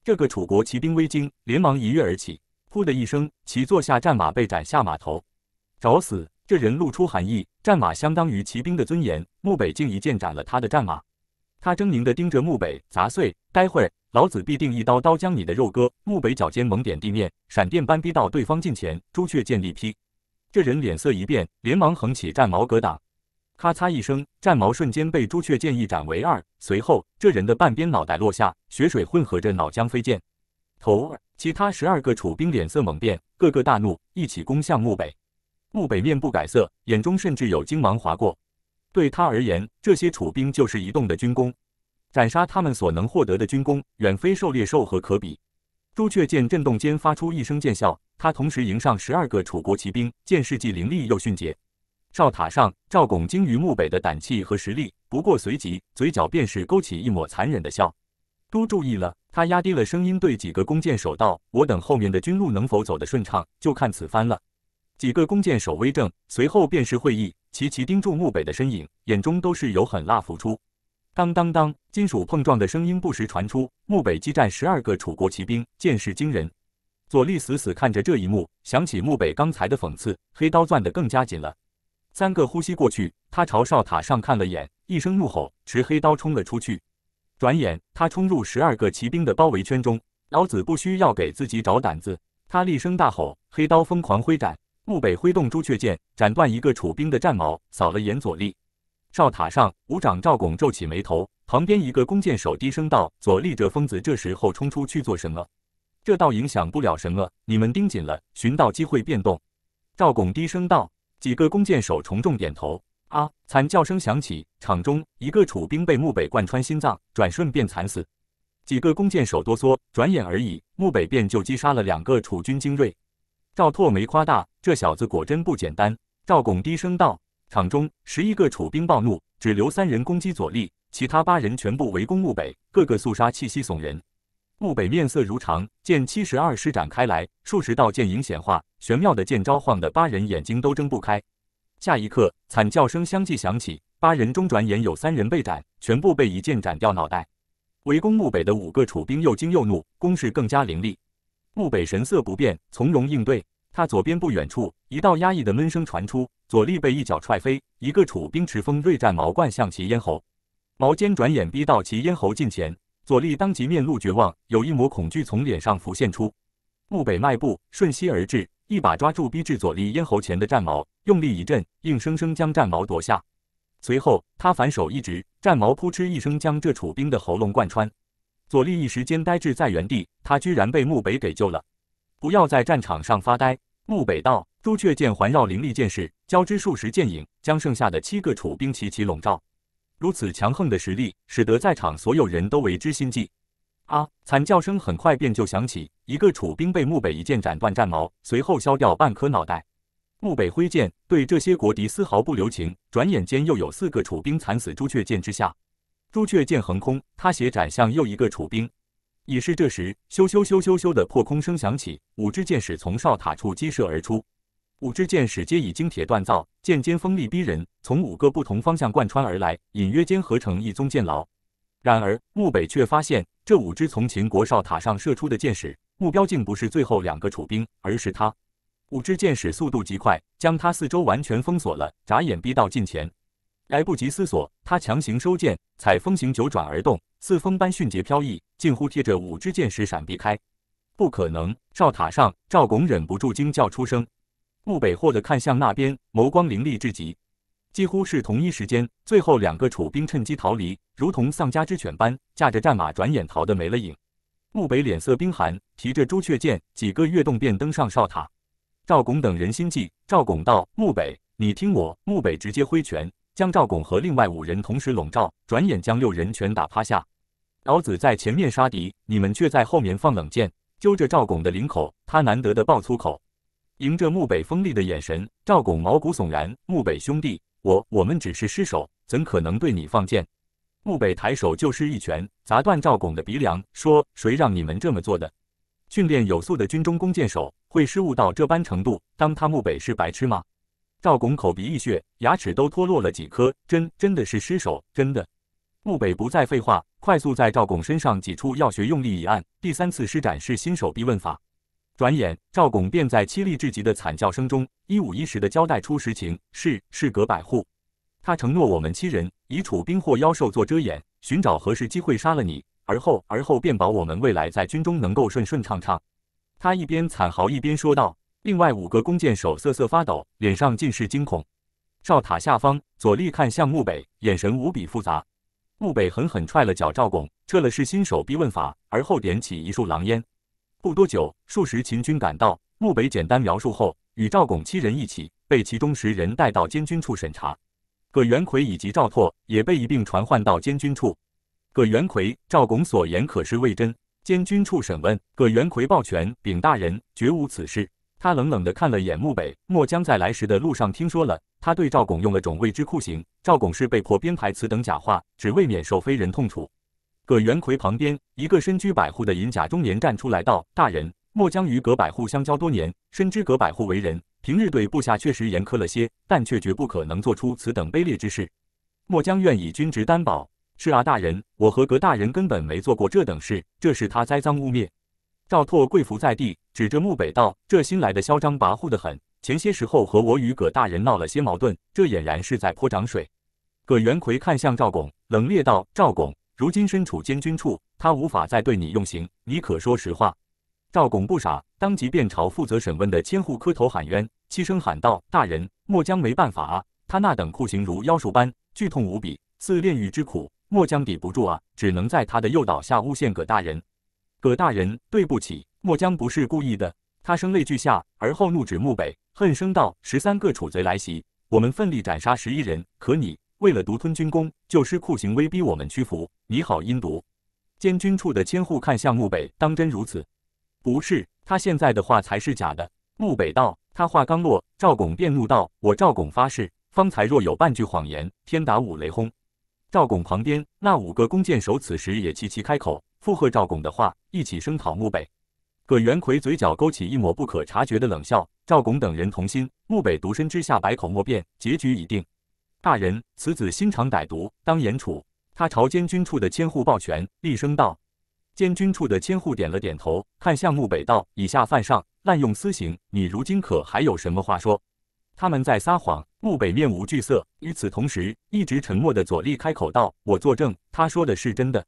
这个楚国骑兵微惊，连忙一跃而起，噗的一声，其坐下战马被斩下马头。找死！这人露出寒意，战马相当于骑兵的尊严，穆北竟一剑斩了他的战马。他狰狞地盯着木北，砸碎，待会老子必定一刀刀将你的肉割。木北脚尖猛点地面，闪电般逼到对方近前。朱雀剑力劈，这人脸色一变，连忙横起战矛格挡。咔嚓一声，战矛瞬间被朱雀剑一斩为二。随后，这人的半边脑袋落下，血水混合着脑浆飞溅。头儿，其他十二个楚兵脸色猛变，个个大怒，一起攻向木北。木北面不改色，眼中甚至有精芒划过。对他而言，这些楚兵就是移动的军功，斩杀他们所能获得的军功，远非狩猎兽和可比。朱雀剑震动间发出一声剑啸，他同时迎上十二个楚国骑兵，剑事既凌厉又迅捷。哨塔上，赵拱惊于木北的胆气和实力，不过随即嘴角便是勾起一抹残忍的笑。都注意了，他压低了声音对几个弓箭手道：“我等后面的军路能否走得顺畅，就看此番了。”几个弓箭手威正，随后便是会议，齐齐盯住穆北的身影，眼中都是有狠辣浮出。当当当，金属碰撞的声音不时传出。穆北激战十二个楚国骑兵，剑势惊人。左立死死看着这一幕，想起穆北刚才的讽刺，黑刀攥得更加紧了。三个呼吸过去，他朝哨塔上看了眼，一声怒吼，持黑刀冲了出去。转眼，他冲入十二个骑兵的包围圈中。老子不需要给自己找胆子，他厉声大吼，黑刀疯狂挥斩。穆北挥动朱雀剑，斩断一个楚兵的战矛，扫了眼左立。哨塔上，武长赵拱皱起眉头，旁边一个弓箭手低声道：“左立这疯子，这时候冲出去做什么？”“这倒影响不了什么，你们盯紧了，寻到机会变动。”赵拱低声道。几个弓箭手重重点头。啊！惨叫声响起，场中一个楚兵被穆北贯穿心脏，转瞬便惨死。几个弓箭手哆嗦，转眼而已，穆北便就击杀了两个楚军精锐。赵拓没夸大，这小子果真不简单。赵拱低声道：“场中十一个楚兵暴怒，只留三人攻击左立，其他八人全部围攻木北，个个肃杀，气息悚人。”木北面色如常，见七十二施展开来，数十道剑影显化，玄妙的剑招晃得八人眼睛都睁不开。下一刻，惨叫声相继响起，八人中转眼有三人被斩，全部被一剑斩掉脑袋。围攻木北的五个楚兵又惊又怒，攻势更加凌厉。木北神色不变，从容应对。他左边不远处，一道压抑的闷声传出，左立被一脚踹飞，一个楚兵持锋锐战矛贯向其咽喉。矛尖转眼逼到其咽喉近前，左立当即面露绝望，有一抹恐惧从脸上浮现出。木北迈步，瞬息而至，一把抓住逼至左立咽喉前的战矛，用力一震，硬生生将战矛夺下。随后，他反手一指，战矛扑哧一声将这楚兵的喉咙贯穿。左立一时间呆滞在原地，他居然被穆北给救了。不要在战场上发呆，穆北道。朱雀剑环绕灵力剑势交织，数十剑影将剩下的七个楚兵齐齐笼罩。如此强横的实力，使得在场所有人都为之心悸。啊！惨叫声很快便就响起，一个楚兵被穆北一剑斩断战矛，随后削掉半颗脑袋。穆北挥剑，对这些国敌丝毫不留情。转眼间，又有四个楚兵惨死朱雀剑之下。朱雀剑横空，他斜斩向又一个楚兵。已是这时，咻咻咻咻咻的破空声响起，五支箭矢从哨塔处激射而出。五支箭矢皆以精铁锻造，剑尖锋利逼人，从五个不同方向贯穿而来，隐约间合成一宗剑牢。然而，穆北却发现，这五支从秦国哨塔上射出的箭矢，目标竟不是最后两个楚兵，而是他。五支箭矢速度极快，将他四周完全封锁了，眨眼逼到近前。来不及思索，他强行收剑，采风行九转而动，似风般迅捷飘逸，近乎贴着五支箭矢闪避开。不可能！哨塔上，赵拱忍不住惊叫出声。穆北霍地看向那边，眸光凌厉至极。几乎是同一时间，最后两个楚兵趁机逃离，如同丧家之犬般，驾着战马转眼逃得没了影。穆北脸色冰寒，提着朱雀剑，几个跃动便登上哨塔。赵拱等人心悸。赵拱道：“穆北，你听我。”穆北直接挥拳。将赵拱和另外五人同时笼罩，转眼将六人全打趴下。老子在前面杀敌，你们却在后面放冷箭，揪着赵拱的领口，他难得的爆粗口。迎着穆北锋利的眼神，赵拱毛骨悚然。穆北兄弟，我我们只是失手，怎可能对你放箭？穆北抬手就是一拳，砸断赵拱的鼻梁，说：“谁让你们这么做的？训练有素的军中弓箭手，会失误到这般程度？当他穆北是白痴吗？”赵拱口鼻溢血，牙齿都脱落了几颗，真真的是失手，真的。木北不再废话，快速在赵拱身上挤出药穴用力一按，第三次施展是新手逼问法。转眼，赵拱便在凄厉至极的惨叫声中，一五一十的交代出实情：是是隔百户，他承诺我们七人以楚兵或妖兽做遮掩，寻找合适机会杀了你，而后而后便保我们未来在军中能够顺顺畅畅。他一边惨嚎一边说道。另外五个弓箭手瑟瑟发抖，脸上尽是惊恐。哨塔下方，左立看向木北，眼神无比复杂。木北狠狠踹了脚赵拱，撤了是新手逼问法，而后点起一束狼烟。不多久，数十秦军赶到。木北简单描述后，与赵拱七人一起被其中十人带到监军处审查。葛元奎以及赵拓也被一并传唤到监军处。葛元奎、赵拱所言可是未真。监军处审问，葛元奎抱拳禀大人，绝无此事。他冷冷地看了眼穆北，墨江在来时的路上听说了，他对赵拱用了种未知酷刑，赵拱是被迫编排此等假话，只为免受非人痛楚。葛元奎旁边，一个身居百户的银甲中年站出来道：“大人，墨江与葛百户相交多年，深知葛百户为人，平日对部下确实严苛了些，但却绝不可能做出此等卑劣之事。墨江愿以军职担保。”“是啊，大人，我和葛大人根本没做过这等事，这是他栽赃污蔑。”赵拓跪伏在地，指着墓北道：“这新来的嚣张跋扈的很，前些时候和我与葛大人闹了些矛盾，这俨然是在泼涨水。”葛元奎看向赵拱，冷冽道：“赵拱，如今身处监军处，他无法再对你用刑，你可说实话。”赵拱不傻，当即便朝负责审问的千户磕头喊冤，七声喊道：“大人，末将没办法啊，他那等酷刑如妖术般，剧痛无比，似炼狱之苦，末将抵不住啊，只能在他的诱导下诬陷葛大人。”葛大人，对不起，墨江不是故意的。他声泪俱下，而后怒指墓北，恨声道：“十三个楚贼来袭，我们奋力斩杀十一人，可你为了独吞军功，就失酷刑威逼我们屈服，你好阴毒！”监军处的千户看向墓北，当真如此？不是，他现在的话才是假的。墓北道，他话刚落，赵拱便怒道：“我赵拱发誓，方才若有半句谎言，天打五雷轰！”赵拱旁边那五个弓箭手此时也齐齐开口。附和赵拱的话，一起声讨穆北。葛元奎嘴角勾起一抹不可察觉的冷笑。赵拱等人同心，穆北独身之下百口莫辩，结局已定。大人，此子心肠歹毒，当严处。他朝监军处的千户抱拳，厉声道：“监军处的千户点了点头，看向穆北道：‘以下犯上，滥用私刑，你如今可还有什么话说？’他们在撒谎。”穆北面无惧色。与此同时，一直沉默的左立开口道：“我作证，他说的是真的。”